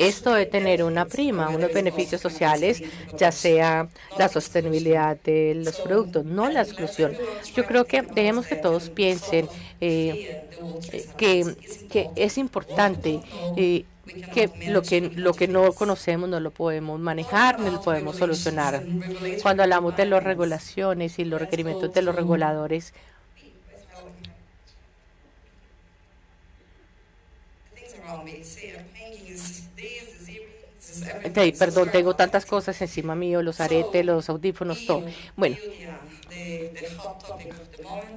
Esto de tener una prima, unos beneficios sociales, ya sea la sostenibilidad de los productos, no la exclusión. Yo creo que debemos que todos piensen eh, eh, que, es importante. Eh, que lo que lo que no conocemos no lo podemos manejar ni lo podemos solucionar. Cuando hablamos de las regulaciones y los requerimientos de los reguladores, perdón, tengo tantas cosas encima mío, los aretes, los audífonos, todo. Bueno,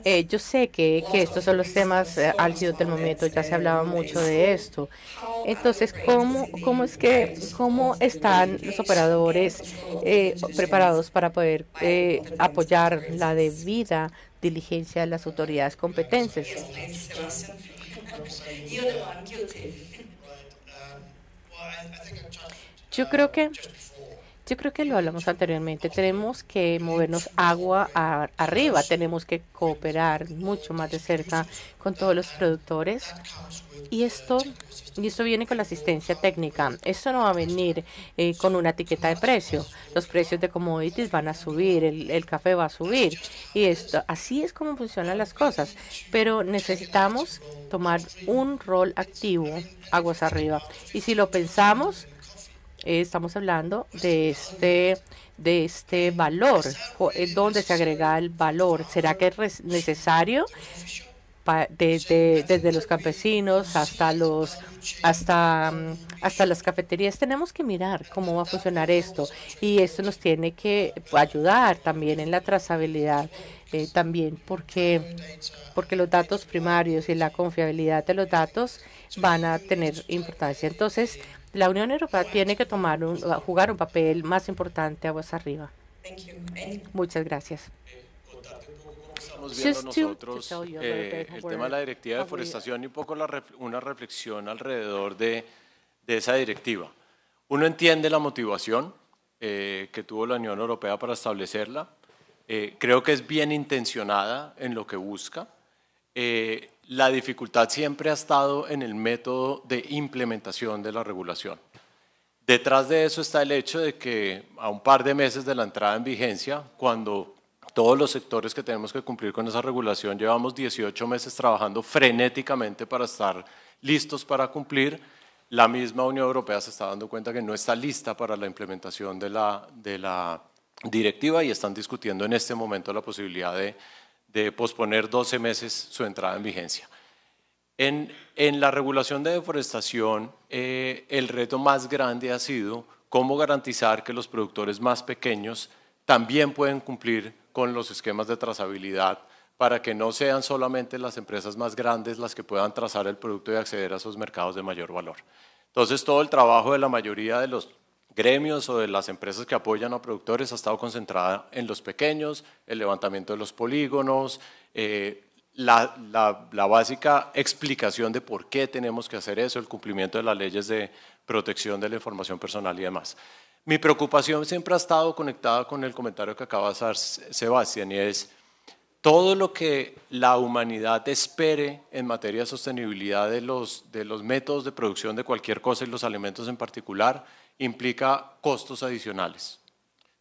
eh, yo sé que, que, estos son los temas eh, álgidos del momento, ya se hablaba mucho de esto. Entonces, ¿cómo, cómo es que cómo están los operadores eh, preparados para poder apoyar la debida diligencia de las autoridades competentes? Yo creo que yo creo que lo hablamos anteriormente. Tenemos que movernos agua arriba. Tenemos que cooperar mucho más de cerca con todos los productores. Y esto, y esto viene con la asistencia técnica. Esto no va a venir eh, con una etiqueta de precio. Los precios de commodities van a subir, el, el, café va a subir. Y esto, así es como funcionan las cosas. Pero necesitamos tomar un rol activo aguas arriba. Y si lo pensamos, eh, estamos hablando de este, de este valor. Eh, ¿Dónde se agrega el valor? ¿Será que es necesario desde, desde, los campesinos hasta los hasta mm, hasta las cafeterías tenemos que mirar cómo va a funcionar esto y esto nos tiene que ayudar también en la trazabilidad eh, también porque porque los datos primarios y la confiabilidad de los datos van a tener importancia entonces la Unión Europea tiene que tomar un, jugar un papel más importante a aguas arriba. Muchas gracias. Estamos viendo nosotros eh, el tema de la directiva de deforestación y un poco una reflexión alrededor de, de, esa directiva. Uno entiende la motivación eh, que tuvo la Unión Europea para establecerla. Eh, creo que es bien intencionada en lo que busca la dificultad siempre ha estado en el método de implementación de la regulación. Detrás de eso está el hecho de que a un par de meses de la entrada en vigencia, cuando todos los sectores que tenemos que cumplir con esa regulación, llevamos 18 meses trabajando frenéticamente para estar listos para cumplir, la misma Unión Europea se está dando cuenta que no está lista para la implementación de la, de la directiva y están discutiendo en este momento la posibilidad de de posponer 12 meses su entrada en vigencia. En, la regulación de deforestación, eh, el reto más grande ha sido cómo garantizar que los productores más pequeños también pueden cumplir con los esquemas de trazabilidad para que no sean solamente las empresas más grandes las que puedan trazar el producto y acceder a esos mercados de mayor valor. Entonces, todo el trabajo de la mayoría de los gremios o de las empresas que apoyan a productores ha estado concentrada en los pequeños, el levantamiento de los polígonos, eh, la, la, la, básica explicación de por qué tenemos que hacer eso, el cumplimiento de las leyes de protección de la información personal y demás. Mi preocupación siempre ha estado conectada con el comentario que acaba de hacer Sebastián y es todo lo que la humanidad espere en materia de sostenibilidad de los, de los métodos de producción de cualquier cosa y los alimentos en particular, implica costos adicionales.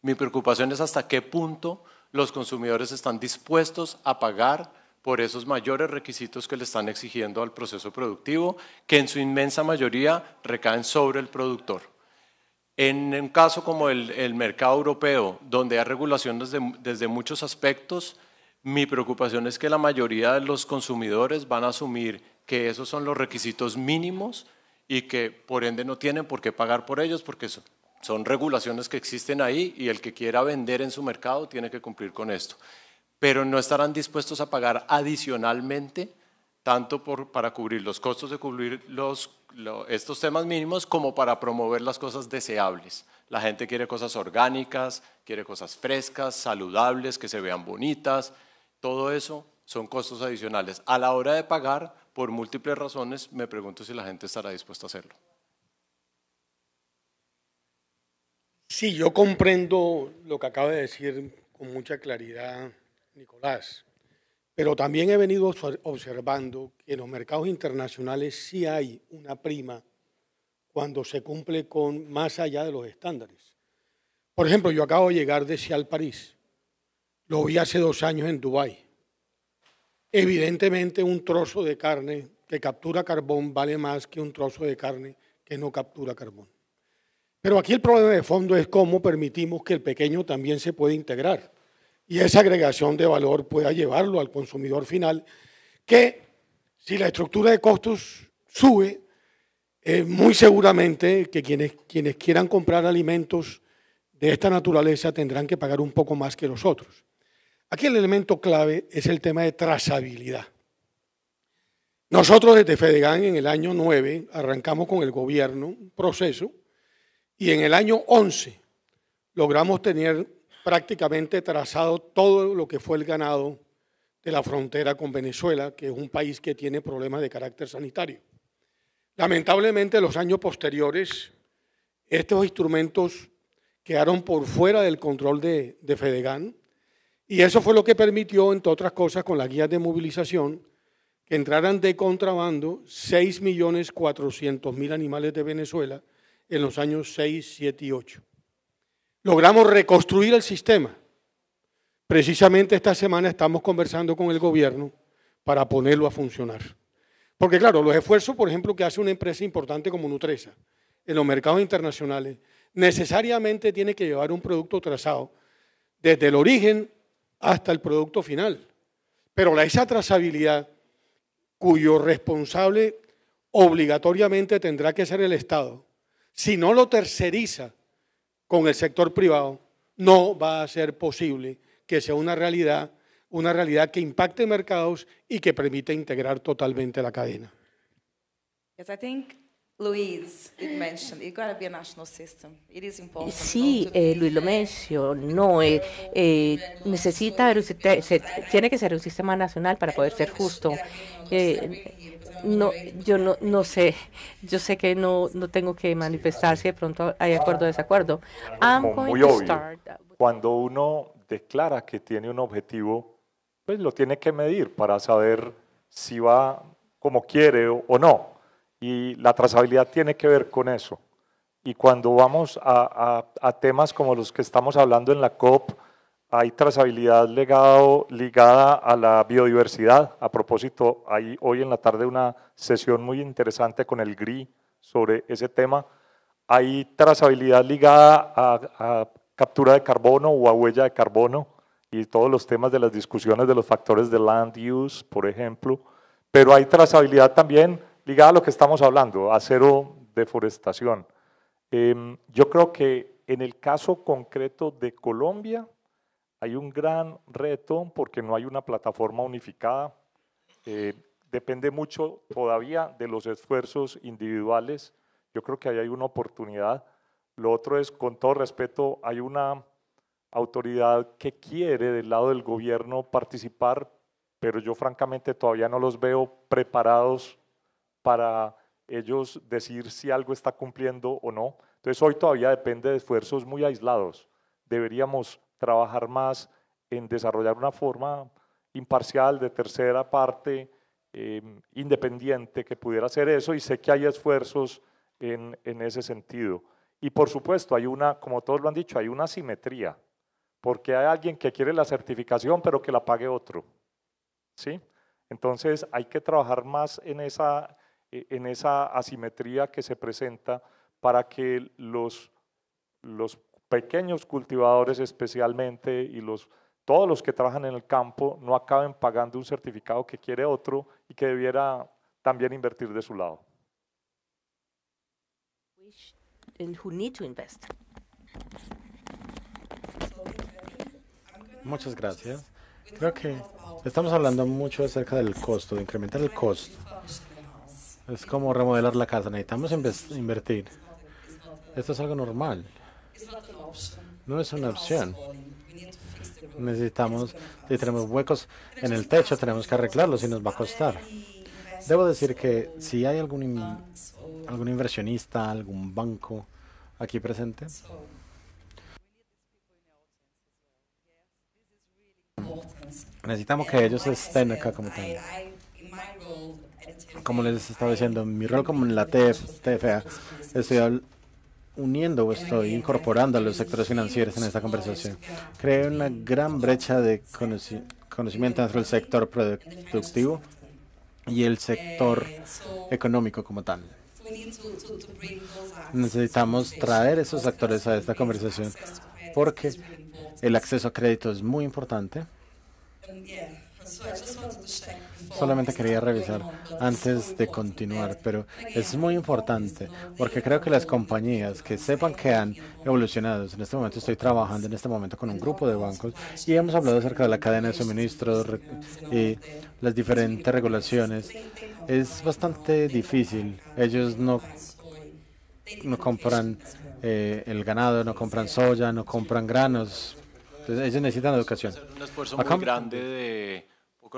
Mi preocupación es hasta qué punto los consumidores están dispuestos a pagar por esos mayores requisitos que le están exigiendo al proceso productivo, que en su inmensa mayoría recaen sobre el productor. En un caso como el, mercado europeo, donde hay regulación desde muchos aspectos, mi preocupación es que la mayoría de los consumidores van a asumir que esos son los requisitos mínimos y que por ende no tienen por qué pagar por ellos porque son, regulaciones que existen ahí y el que quiera vender en su mercado tiene que cumplir con esto. Pero no estarán dispuestos a pagar adicionalmente tanto para cubrir los costos de cubrir estos temas mínimos como para promover las cosas deseables. La gente quiere cosas orgánicas, quiere cosas frescas, saludables, que se vean bonitas. Todo eso son costos adicionales. A la hora de pagar, por múltiples razones, me pregunto si la gente estará dispuesta a hacerlo. Sí, yo comprendo lo que acaba de decir con mucha claridad Nicolás, pero también he venido observando que en los mercados internacionales sí hay una prima cuando se cumple con más allá de los estándares. Por ejemplo, yo acabo de llegar de Seattle, París. Lo vi hace dos años en Dubái. Evidentemente un trozo de carne que captura carbón vale más que un trozo de carne que no captura carbón. Pero aquí el problema de fondo es cómo permitimos que el pequeño también se pueda integrar y esa agregación de valor pueda llevarlo al consumidor final, que si la estructura de costos sube, eh, muy seguramente que quienes, quienes quieran comprar alimentos de esta naturaleza tendrán que pagar un poco más que los otros. Aquí el elemento clave es el tema de trazabilidad. Nosotros desde Fedegan en el año 9 arrancamos con el gobierno un proceso y en el año 11 logramos tener prácticamente trazado todo lo que fue el ganado de la frontera con Venezuela, que es un país que tiene problemas de carácter sanitario. Lamentablemente, los años posteriores, estos instrumentos quedaron por fuera del control de, de Fedegan y eso fue lo que permitió, entre otras cosas, con las guías de movilización, que entraran de contrabando 6.400.000 animales de Venezuela en los años 6, 7 y 8. Logramos reconstruir el sistema. Precisamente esta semana estamos conversando con el gobierno para ponerlo a funcionar. Porque claro, los esfuerzos, por ejemplo, que hace una empresa importante como Nutresa en los mercados internacionales, necesariamente tiene que llevar un producto trazado desde el origen hasta el producto final. Pero esa trazabilidad cuyo responsable obligatoriamente tendrá que ser el Estado, si no lo terceriza con el sector privado, no va a ser posible que sea una realidad, una realidad que impacte mercados y que permita integrar totalmente la cadena. Luis, Sí, Luis lo mencionó. Eh, eh, necesita tiene que ser un sistema nacional para poder ser justo. Eh, no, yo no, no sé, yo sé que no, no tengo que manifestar si de pronto hay acuerdo o desacuerdo. muy Cuando uno declara que tiene un objetivo, pues lo tiene que medir para saber si va como quiere o no. Y la trazabilidad tiene que ver con eso. Y cuando vamos a, temas como los que estamos hablando en la COP, hay trazabilidad legado, ligada a la biodiversidad. A propósito, hay hoy en la tarde una sesión muy interesante con el GRI sobre ese tema. Hay trazabilidad ligada a, a captura de carbono o a huella de carbono y todos los temas de las discusiones de los factores de land use, por ejemplo. Pero hay trazabilidad también ligada a lo que estamos hablando, acero deforestación. Em, yo creo que en el caso concreto de Colombia hay un gran reto porque no hay una plataforma unificada. Eh, depende mucho todavía de los esfuerzos individuales. Yo creo que ahí hay una oportunidad. Lo otro es, con todo respeto, hay una autoridad que quiere del lado del gobierno participar, pero yo francamente todavía no los veo preparados para ellos decir si algo está cumpliendo o no. Entonces hoy todavía depende de esfuerzos muy aislados. Deberíamos trabajar más en desarrollar una forma imparcial, de tercera parte, em, independiente que pudiera hacer eso y sé que hay esfuerzos en, en ese sentido. Y por supuesto, hay una, como todos lo han dicho, hay una simetría, porque hay alguien que quiere la certificación pero que la pague otro. ¿sí? Entonces hay que trabajar más en esa e, en esa asimetría que se presenta para que los, pequeños cultivadores especialmente y los, todos los que trabajan en el campo no acaben pagando un certificado que quiere otro y que debiera también invertir de su lado. Muchas gracias. Creo que estamos hablando mucho acerca del costo, de incrementar el costo. Es como remodelar la casa. Necesitamos invertir. Esto es algo normal. No es una opción. Necesitamos, si tenemos huecos en el techo, tenemos que arreglarlos y nos va a costar. Debo decir que si hay algún, algún inversionista, algún banco aquí presente, necesitamos que ellos estén acá como tal como les estaba diciendo, mi rol como en la TFA, estoy uniendo o estoy incorporando a los sectores financieros en esta conversación. Creo una gran brecha de conocimiento entre el sector productivo y el sector económico como tal. Necesitamos traer esos actores a esta conversación porque el acceso a crédito es muy importante solamente quería revisar antes de continuar, pero es muy importante porque creo que las compañías que sepan que han evolucionado, en este momento estoy trabajando en este momento con un grupo de bancos y hemos hablado acerca de la cadena de suministro y las diferentes regulaciones. Es bastante difícil. Ellos no no compran eh, el ganado, no compran soya, no compran granos. Entonces ellos necesitan educación. un esfuerzo muy grande de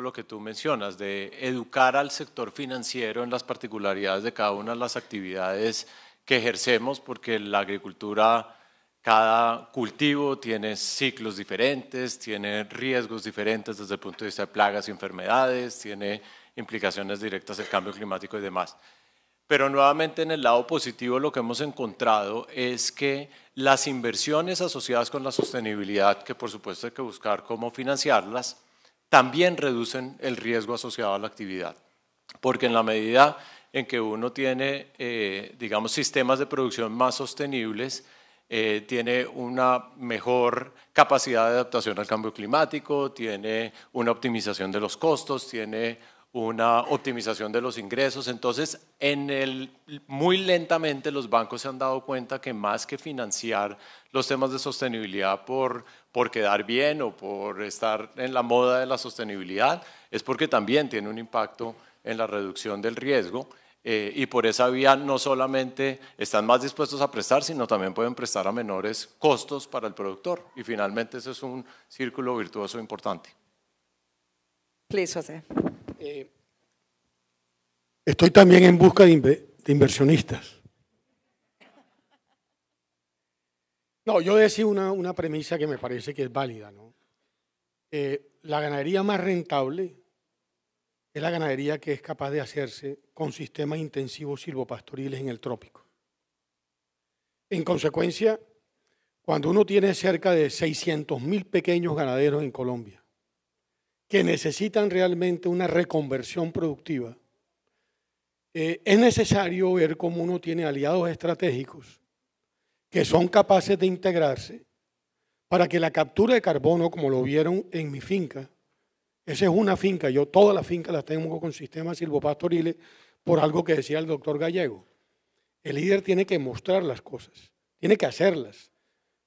lo que tú mencionas, de educar al sector financiero en las particularidades de cada una de las actividades que ejercemos, porque la agricultura, cada cultivo tiene ciclos diferentes, tiene riesgos diferentes desde el punto de vista de plagas y enfermedades, tiene implicaciones directas del cambio climático y demás. Pero nuevamente en el lado positivo lo que hemos encontrado es que las inversiones asociadas con la sostenibilidad, que por supuesto hay que buscar cómo financiarlas, también reducen el riesgo asociado a la actividad, porque en la medida en que uno tiene, eh, digamos, sistemas de producción más sostenibles, eh, tiene una mejor capacidad de adaptación al cambio climático, tiene una optimización de los costos, tiene una optimización de los ingresos. Entonces, muy lentamente los bancos se han dado cuenta que más que financiar los temas de sostenibilidad por por quedar bien o por estar en la moda de la sostenibilidad, es porque también tiene un impacto en la reducción del riesgo eh, y por esa vía no solamente están más dispuestos a prestar, sino también pueden prestar a menores costos para el productor. Y finalmente ese es un círculo virtuoso importante. Please, José. Eh, estoy también en busca de inversionistas No, yo decía una, una premisa que me parece que es válida, eh, la ganadería más rentable es la ganadería que es capaz de hacerse con sistemas intensivos silvopastoriles en el trópico. En consecuencia, cuando uno tiene cerca de 600.000 pequeños ganaderos en Colombia que necesitan realmente una reconversión productiva, eh, es necesario ver cómo uno tiene aliados estratégicos que son capaces de integrarse para que la captura de carbono, como lo vieron en mi finca, esa es una finca, yo todas las fincas las tengo con sistemas silvopastoriles, por algo que decía el doctor Gallego. El líder tiene que mostrar las cosas, tiene que hacerlas,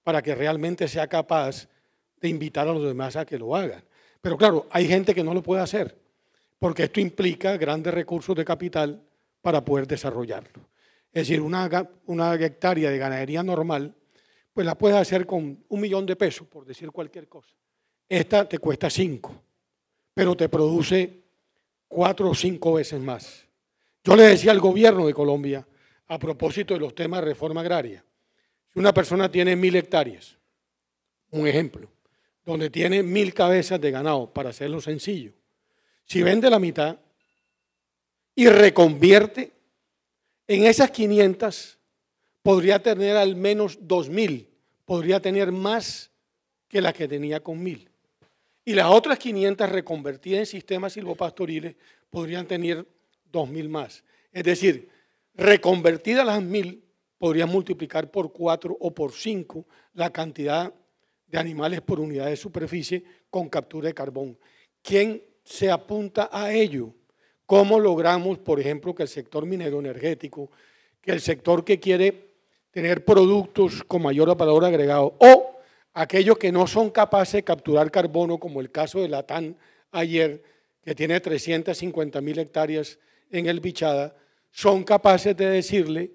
para que realmente sea capaz de invitar a los demás a que lo hagan. Pero claro, hay gente que no lo puede hacer, porque esto implica grandes recursos de capital para poder desarrollarlo. Es decir, una, hectárea de ganadería normal, pues la puedes hacer con un millón de pesos, por decir cualquier cosa. Esta te cuesta cinco, pero te produce cuatro o cinco veces más. Yo le decía al gobierno de Colombia, a propósito de los temas de reforma agraria, si una persona tiene mil hectáreas, un ejemplo, donde tiene mil cabezas de ganado, para hacerlo sencillo, si vende la mitad y reconvierte en esas 500 podría tener al menos 2.000, podría tener más que la que tenía con 1.000. Y las otras 500 reconvertidas en sistemas silvopastoriles podrían tener 2.000 más. Es decir, reconvertidas las 1.000, podrían multiplicar por 4 o por 5 la cantidad de animales por unidad de superficie con captura de carbón. ¿Quién se apunta a ello? ¿Cómo logramos, por ejemplo, que el sector minero energético, que el sector que quiere tener productos con mayor valor agregado o aquellos que no son capaces de capturar carbono, como el caso de Latán ayer, que tiene 350 mil hectáreas en el Bichada, son capaces de decirle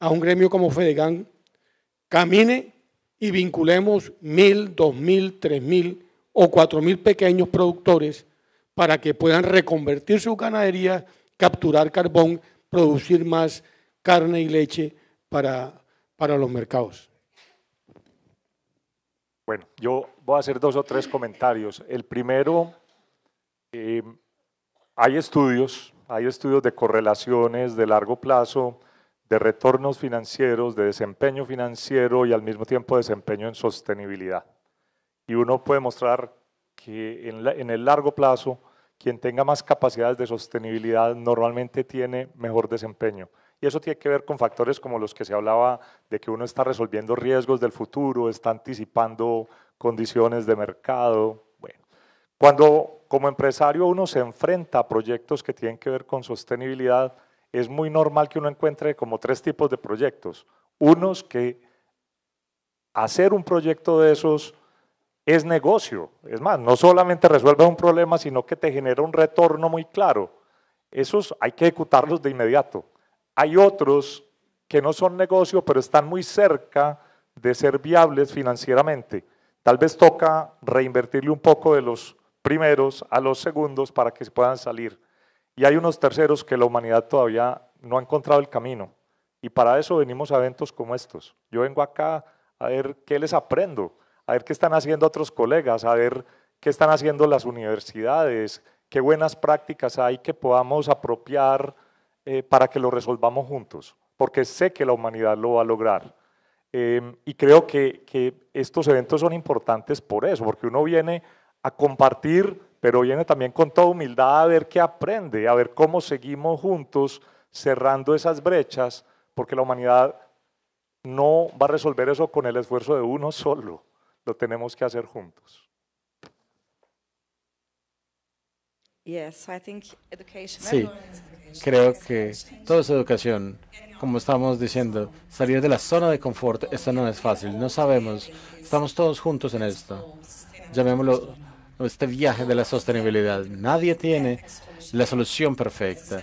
a un gremio como Fedegan, camine y vinculemos mil, dos mil, tres mil o cuatro mil pequeños productores para que puedan reconvertir su ganadería, capturar carbón, producir más carne y leche para, para los mercados. Bueno, yo voy a hacer dos o tres comentarios. El primero, eh, hay estudios, hay estudios de correlaciones de largo plazo, de retornos financieros, de desempeño financiero y al mismo tiempo desempeño en sostenibilidad. Y uno puede mostrar que en, en el largo plazo quien tenga más capacidades de sostenibilidad normalmente tiene mejor desempeño. Y eso tiene que ver con factores como los que se hablaba de que uno está resolviendo riesgos del futuro, está anticipando condiciones de mercado. Bueno, cuando como empresario uno se enfrenta a proyectos que tienen que ver con sostenibilidad, es muy normal que uno encuentre como tres tipos de proyectos. Unos que hacer un proyecto de esos es negocio. Es más, no solamente resuelve un problema, sino que te genera un retorno muy claro. Esos hay que ejecutarlos de inmediato. Hay otros que no son negocio, pero están muy cerca de ser viables financieramente. Tal vez toca reinvertirle un poco de los primeros a los segundos para que se puedan salir. Y hay unos terceros que la humanidad todavía no ha encontrado el camino. Y para eso venimos a eventos como estos. Yo vengo acá a ver qué les aprendo a ver qué están haciendo otros colegas, a ver qué están haciendo las universidades, qué buenas prácticas hay que podamos apropiar eh, para que lo resolvamos juntos, porque sé que la humanidad lo va a lograr. Em, y creo que, que estos eventos son importantes por eso, porque uno viene a compartir, pero viene también con toda humildad a ver qué aprende, a ver cómo seguimos juntos cerrando esas brechas, porque la humanidad no va a resolver eso con el esfuerzo de uno solo. Lo tenemos que hacer juntos. Sí, creo que todo es educación. Como estamos diciendo, salir de la zona de confort, eso no es fácil, no sabemos. Estamos todos juntos en esto. Llamémoslo este viaje de la sostenibilidad. Nadie tiene la solución perfecta.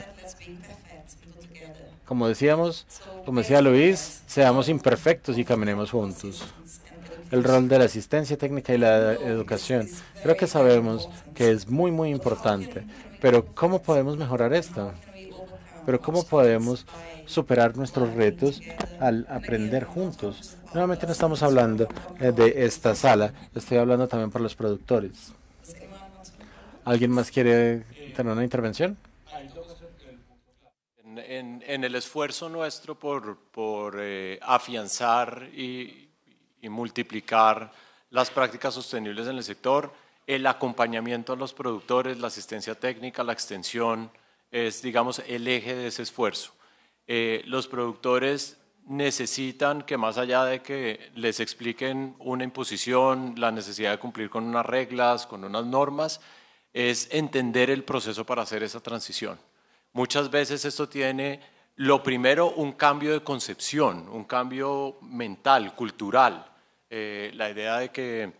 Como decíamos, como decía Luis, seamos imperfectos y caminemos juntos el rol de la asistencia técnica y la educación. Creo que sabemos que es muy, muy importante, pero ¿cómo podemos mejorar esto? Pero ¿cómo podemos superar nuestros retos al aprender juntos? Nuevamente no estamos hablando eh, de esta sala, estoy hablando también para los productores. ¿Alguien más quiere tener una intervención? En, el esfuerzo nuestro por, eh, afianzar y y multiplicar las prácticas sostenibles en el sector, el acompañamiento a los productores, la asistencia técnica, la extensión, es, digamos, el eje de ese esfuerzo. Eh, los productores necesitan que más allá de que les expliquen una imposición, la necesidad de cumplir con unas reglas, con unas normas, es entender el proceso para hacer esa transición. Muchas veces esto tiene lo primero, un cambio de concepción, un cambio mental, cultural. Eh, la idea de que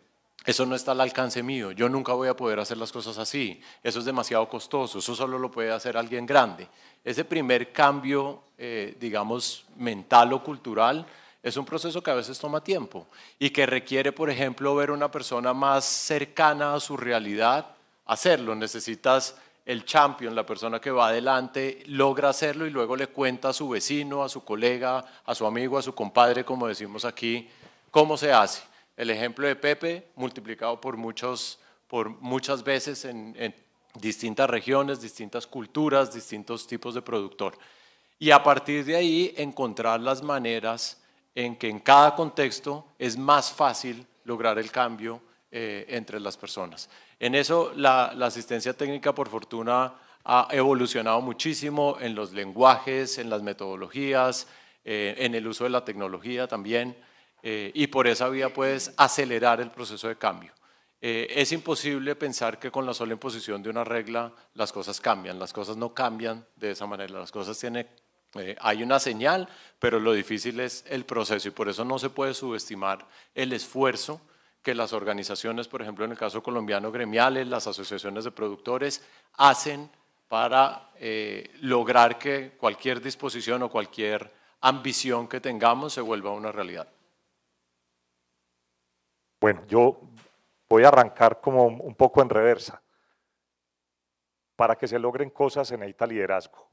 eso no está al alcance mío, yo nunca voy a poder hacer las cosas así, eso es demasiado costoso, eso solo lo puede hacer alguien grande. Ese primer cambio, eh, digamos, mental o cultural, es un proceso que a veces toma tiempo y que requiere, por ejemplo, ver una persona más cercana a su realidad, hacerlo. Necesitas el champion, la persona que va adelante, logra hacerlo y luego le cuenta a su vecino, a su colega, a su amigo, a su compadre, como decimos aquí, cómo se hace. El ejemplo de Pepe, multiplicado por, muchos, por muchas veces en distintas regiones, distintas culturas, distintos tipos de productor. Y a partir de ahí encontrar las maneras en que en cada contexto es más fácil lograr el cambio eh, entre las personas. En eso la, asistencia técnica, por fortuna, ha evolucionado muchísimo en los lenguajes, en las metodologías, eh, en el uso de la tecnología también, eh, y por esa vía puedes acelerar el proceso de cambio. es imposible pensar que con la sola imposición de una regla las cosas cambian, las cosas no cambian de esa manera, hay una señal, pero lo difícil es el proceso y por eso no se puede subestimar el esfuerzo que las organizaciones, por ejemplo, en el caso colombiano, gremiales, las asociaciones de productores, hacen para eh, lograr que cualquier disposición o cualquier ambición que tengamos se vuelva una realidad. Bueno, yo voy a arrancar como un poco en reversa. Para que se logren cosas se necesita liderazgo.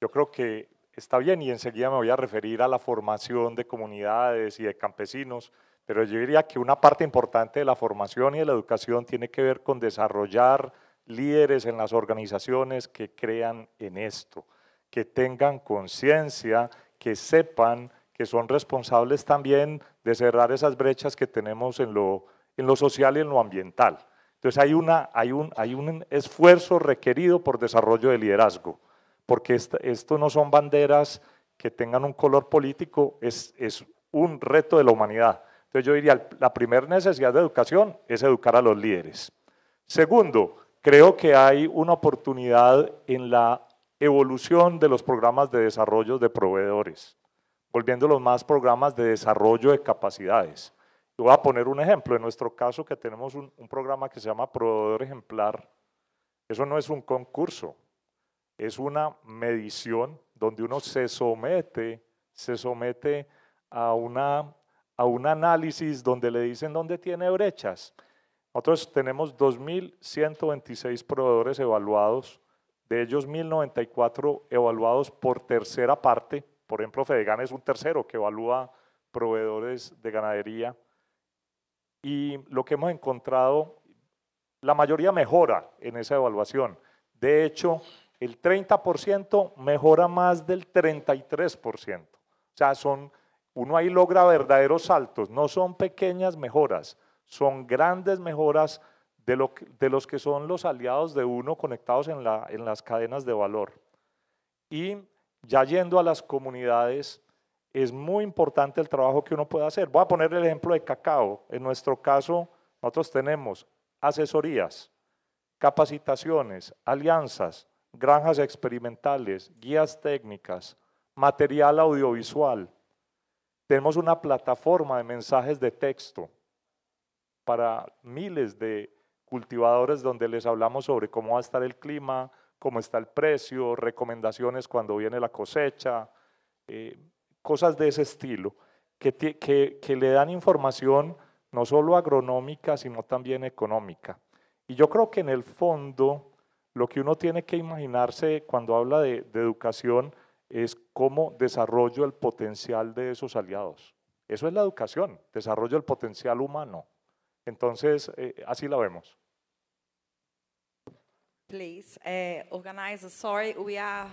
Yo creo que está bien y enseguida me voy a referir a la formación de comunidades y de campesinos, pero yo diría que una parte importante de la formación y de la educación tiene que ver con desarrollar líderes en las organizaciones que crean en esto, que tengan conciencia, que sepan que son responsables también de cerrar esas brechas que tenemos en lo, social y en lo ambiental. Entonces hay, un, esfuerzo requerido por desarrollo de liderazgo, porque esto no son banderas que tengan un color político, es un reto de la humanidad entonces yo diría, la primera necesidad de educación es educar a los líderes. Segundo, creo que hay una oportunidad en la evolución de los programas de desarrollo de proveedores, volviendo los más programas de desarrollo de capacidades. Yo voy a poner un ejemplo. En nuestro caso, que tenemos un, un programa que se llama Proveedor Ejemplar, eso no es un concurso, es una medición donde uno se somete, se somete a una un análisis donde le dicen dónde tiene brechas. Nosotros tenemos 2.126 proveedores evaluados, de ellos 1.094 evaluados por tercera parte. Por ejemplo, Fedegan es un tercero que evalúa proveedores de ganadería. Y lo que hemos encontrado, la mayoría mejora en esa evaluación. De hecho, el 30% mejora más del 33%. O sea, son uno ahí logra verdaderos saltos, no son pequeñas mejoras, son grandes mejoras de, los que son los aliados de uno conectados en, en las cadenas de valor. Y ya yendo a las comunidades, es muy importante el trabajo que uno puede hacer. Voy a poner el ejemplo de cacao. En nuestro caso, nosotros tenemos asesorías, capacitaciones, alianzas, granjas experimentales, guías técnicas, material audiovisual, tenemos una plataforma de mensajes de texto para miles de cultivadores donde les hablamos sobre cómo va a estar el clima, cómo está el precio, recomendaciones cuando viene la cosecha, eh, cosas de ese estilo, que, que, le dan información no solo agronómica, sino también económica. Y yo creo que en el fondo lo que uno tiene que imaginarse cuando habla de, de educación es cómo desarrollo el potencial de esos aliados. Eso es la educación, desarrollo el potencial humano. Entonces, eh, así la vemos. Please, eh, organize, sorry, we are...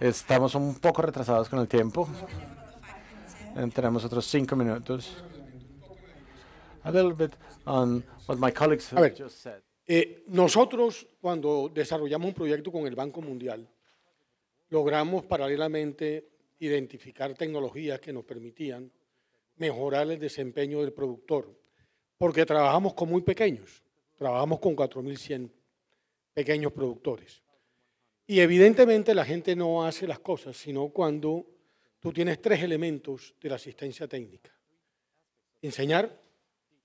Estamos un poco retrasados con el tiempo. Tenemos otros cinco minutos. A little bit on what my colleagues eh, nosotros, cuando desarrollamos un proyecto con el Banco Mundial, logramos paralelamente identificar tecnologías que nos permitían mejorar el desempeño del productor, porque trabajamos con muy pequeños, trabajamos con 4.100 pequeños productores. Y evidentemente la gente no hace las cosas, sino cuando tú tienes tres elementos de la asistencia técnica. Enseñar,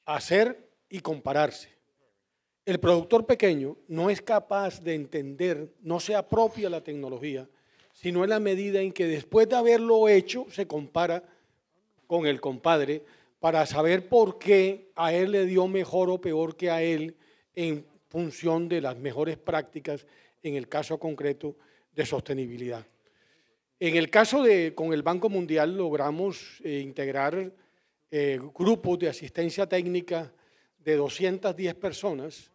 hacer y compararse. El productor pequeño no es capaz de entender, no se apropia la tecnología sino en la medida en que después de haberlo hecho se compara con el compadre para saber por qué a él le dio mejor o peor que a él en función de las mejores prácticas en el caso concreto de sostenibilidad. En el caso de con el Banco Mundial logramos eh, integrar eh, grupos de asistencia técnica de 210 personas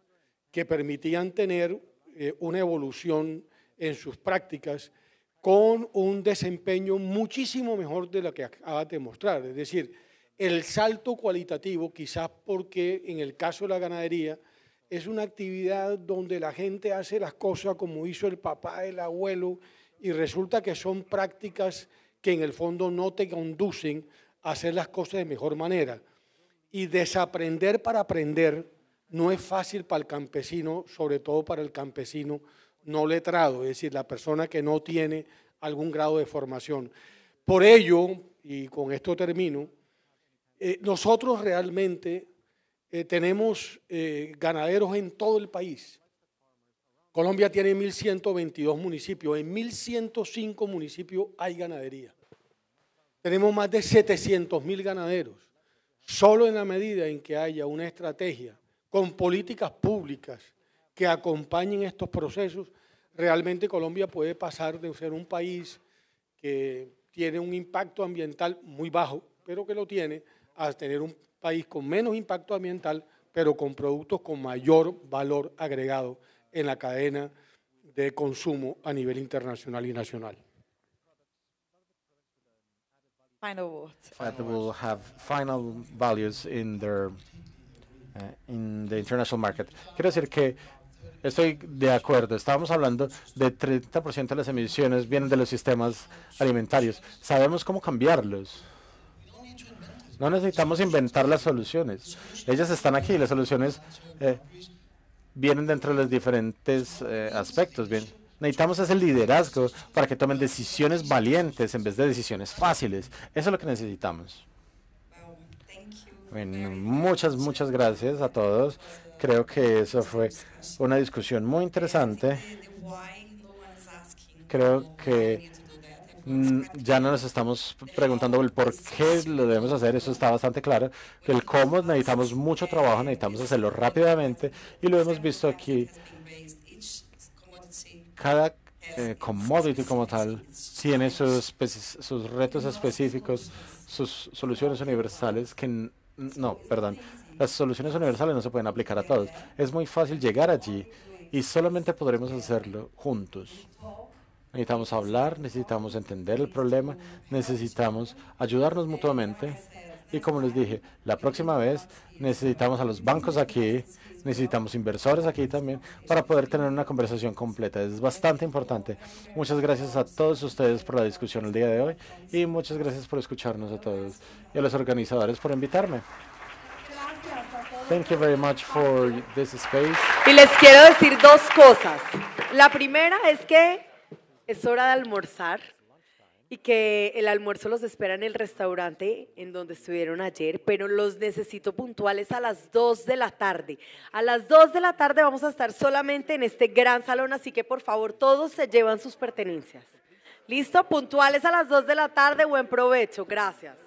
que permitían tener eh, una evolución en sus prácticas con un desempeño muchísimo mejor de lo que acabas de mostrar. Es decir, el salto cualitativo, quizás porque en el caso de la ganadería, es una actividad donde la gente hace las cosas como hizo el papá, el abuelo, y resulta que son prácticas que en el fondo no te conducen a hacer las cosas de mejor manera. Y desaprender para aprender no es fácil para el campesino, sobre todo para el campesino no letrado, es decir, la persona que no tiene algún grado de formación. Por ello, y con esto termino, eh, nosotros realmente eh, tenemos eh, ganaderos en todo el país. Colombia tiene 1.122 municipios, en 1.105 municipios hay ganadería. Tenemos más de 700.000 ganaderos. Solo en la medida en que haya una estrategia con políticas públicas que acompañen estos procesos. Realmente Colombia puede pasar de ser un país que tiene un impacto ambiental muy bajo, pero que lo tiene, a tener un país con menos impacto ambiental, pero con productos con mayor valor agregado en la cadena de consumo a nivel internacional y nacional. Final words. That will have final values in their eh, in the international market. Quiero decir que Estoy de acuerdo. Estábamos hablando de 30% de las emisiones vienen de los sistemas alimentarios. Sabemos cómo cambiarlos. No necesitamos inventar las soluciones. Ellas están aquí. Las soluciones eh, vienen dentro de los diferentes eh, aspectos. Bien. Necesitamos ese liderazgo para que tomen decisiones valientes en vez de decisiones fáciles. Eso es lo que necesitamos. muchas, muchas gracias a todos. Creo que eso fue una discusión muy interesante. Creo que mm, ya no nos estamos preguntando el por qué lo debemos hacer, eso está bastante claro, que el cómo necesitamos mucho trabajo, necesitamos hacerlo rápidamente y lo hemos visto aquí. Cada eh, commodity como tal tiene sus, sus retos específicos, sus soluciones universales que, no, perdón, las soluciones universales no se pueden aplicar a todos. Es muy fácil llegar allí y solamente podremos hacerlo juntos. Necesitamos hablar, necesitamos entender el problema, necesitamos ayudarnos mutuamente. Y como les dije, la próxima vez necesitamos a los bancos aquí, necesitamos inversores aquí también para poder tener una conversación completa. Es bastante importante. Muchas gracias a todos ustedes por la discusión el día de hoy y muchas gracias por escucharnos a todos y a los organizadores por invitarme. Y les quiero decir dos cosas. La primera es que es hora de almorzar y que el almuerzo los espera en el restaurante en donde estuvieron ayer, pero los necesito puntuales a las 2 de la tarde. A las 2 de la tarde vamos a estar solamente en este gran salón, así que por favor todos se llevan sus pertenencias. ¿Listo? Puntuales a las 2 de la tarde, buen provecho, gracias.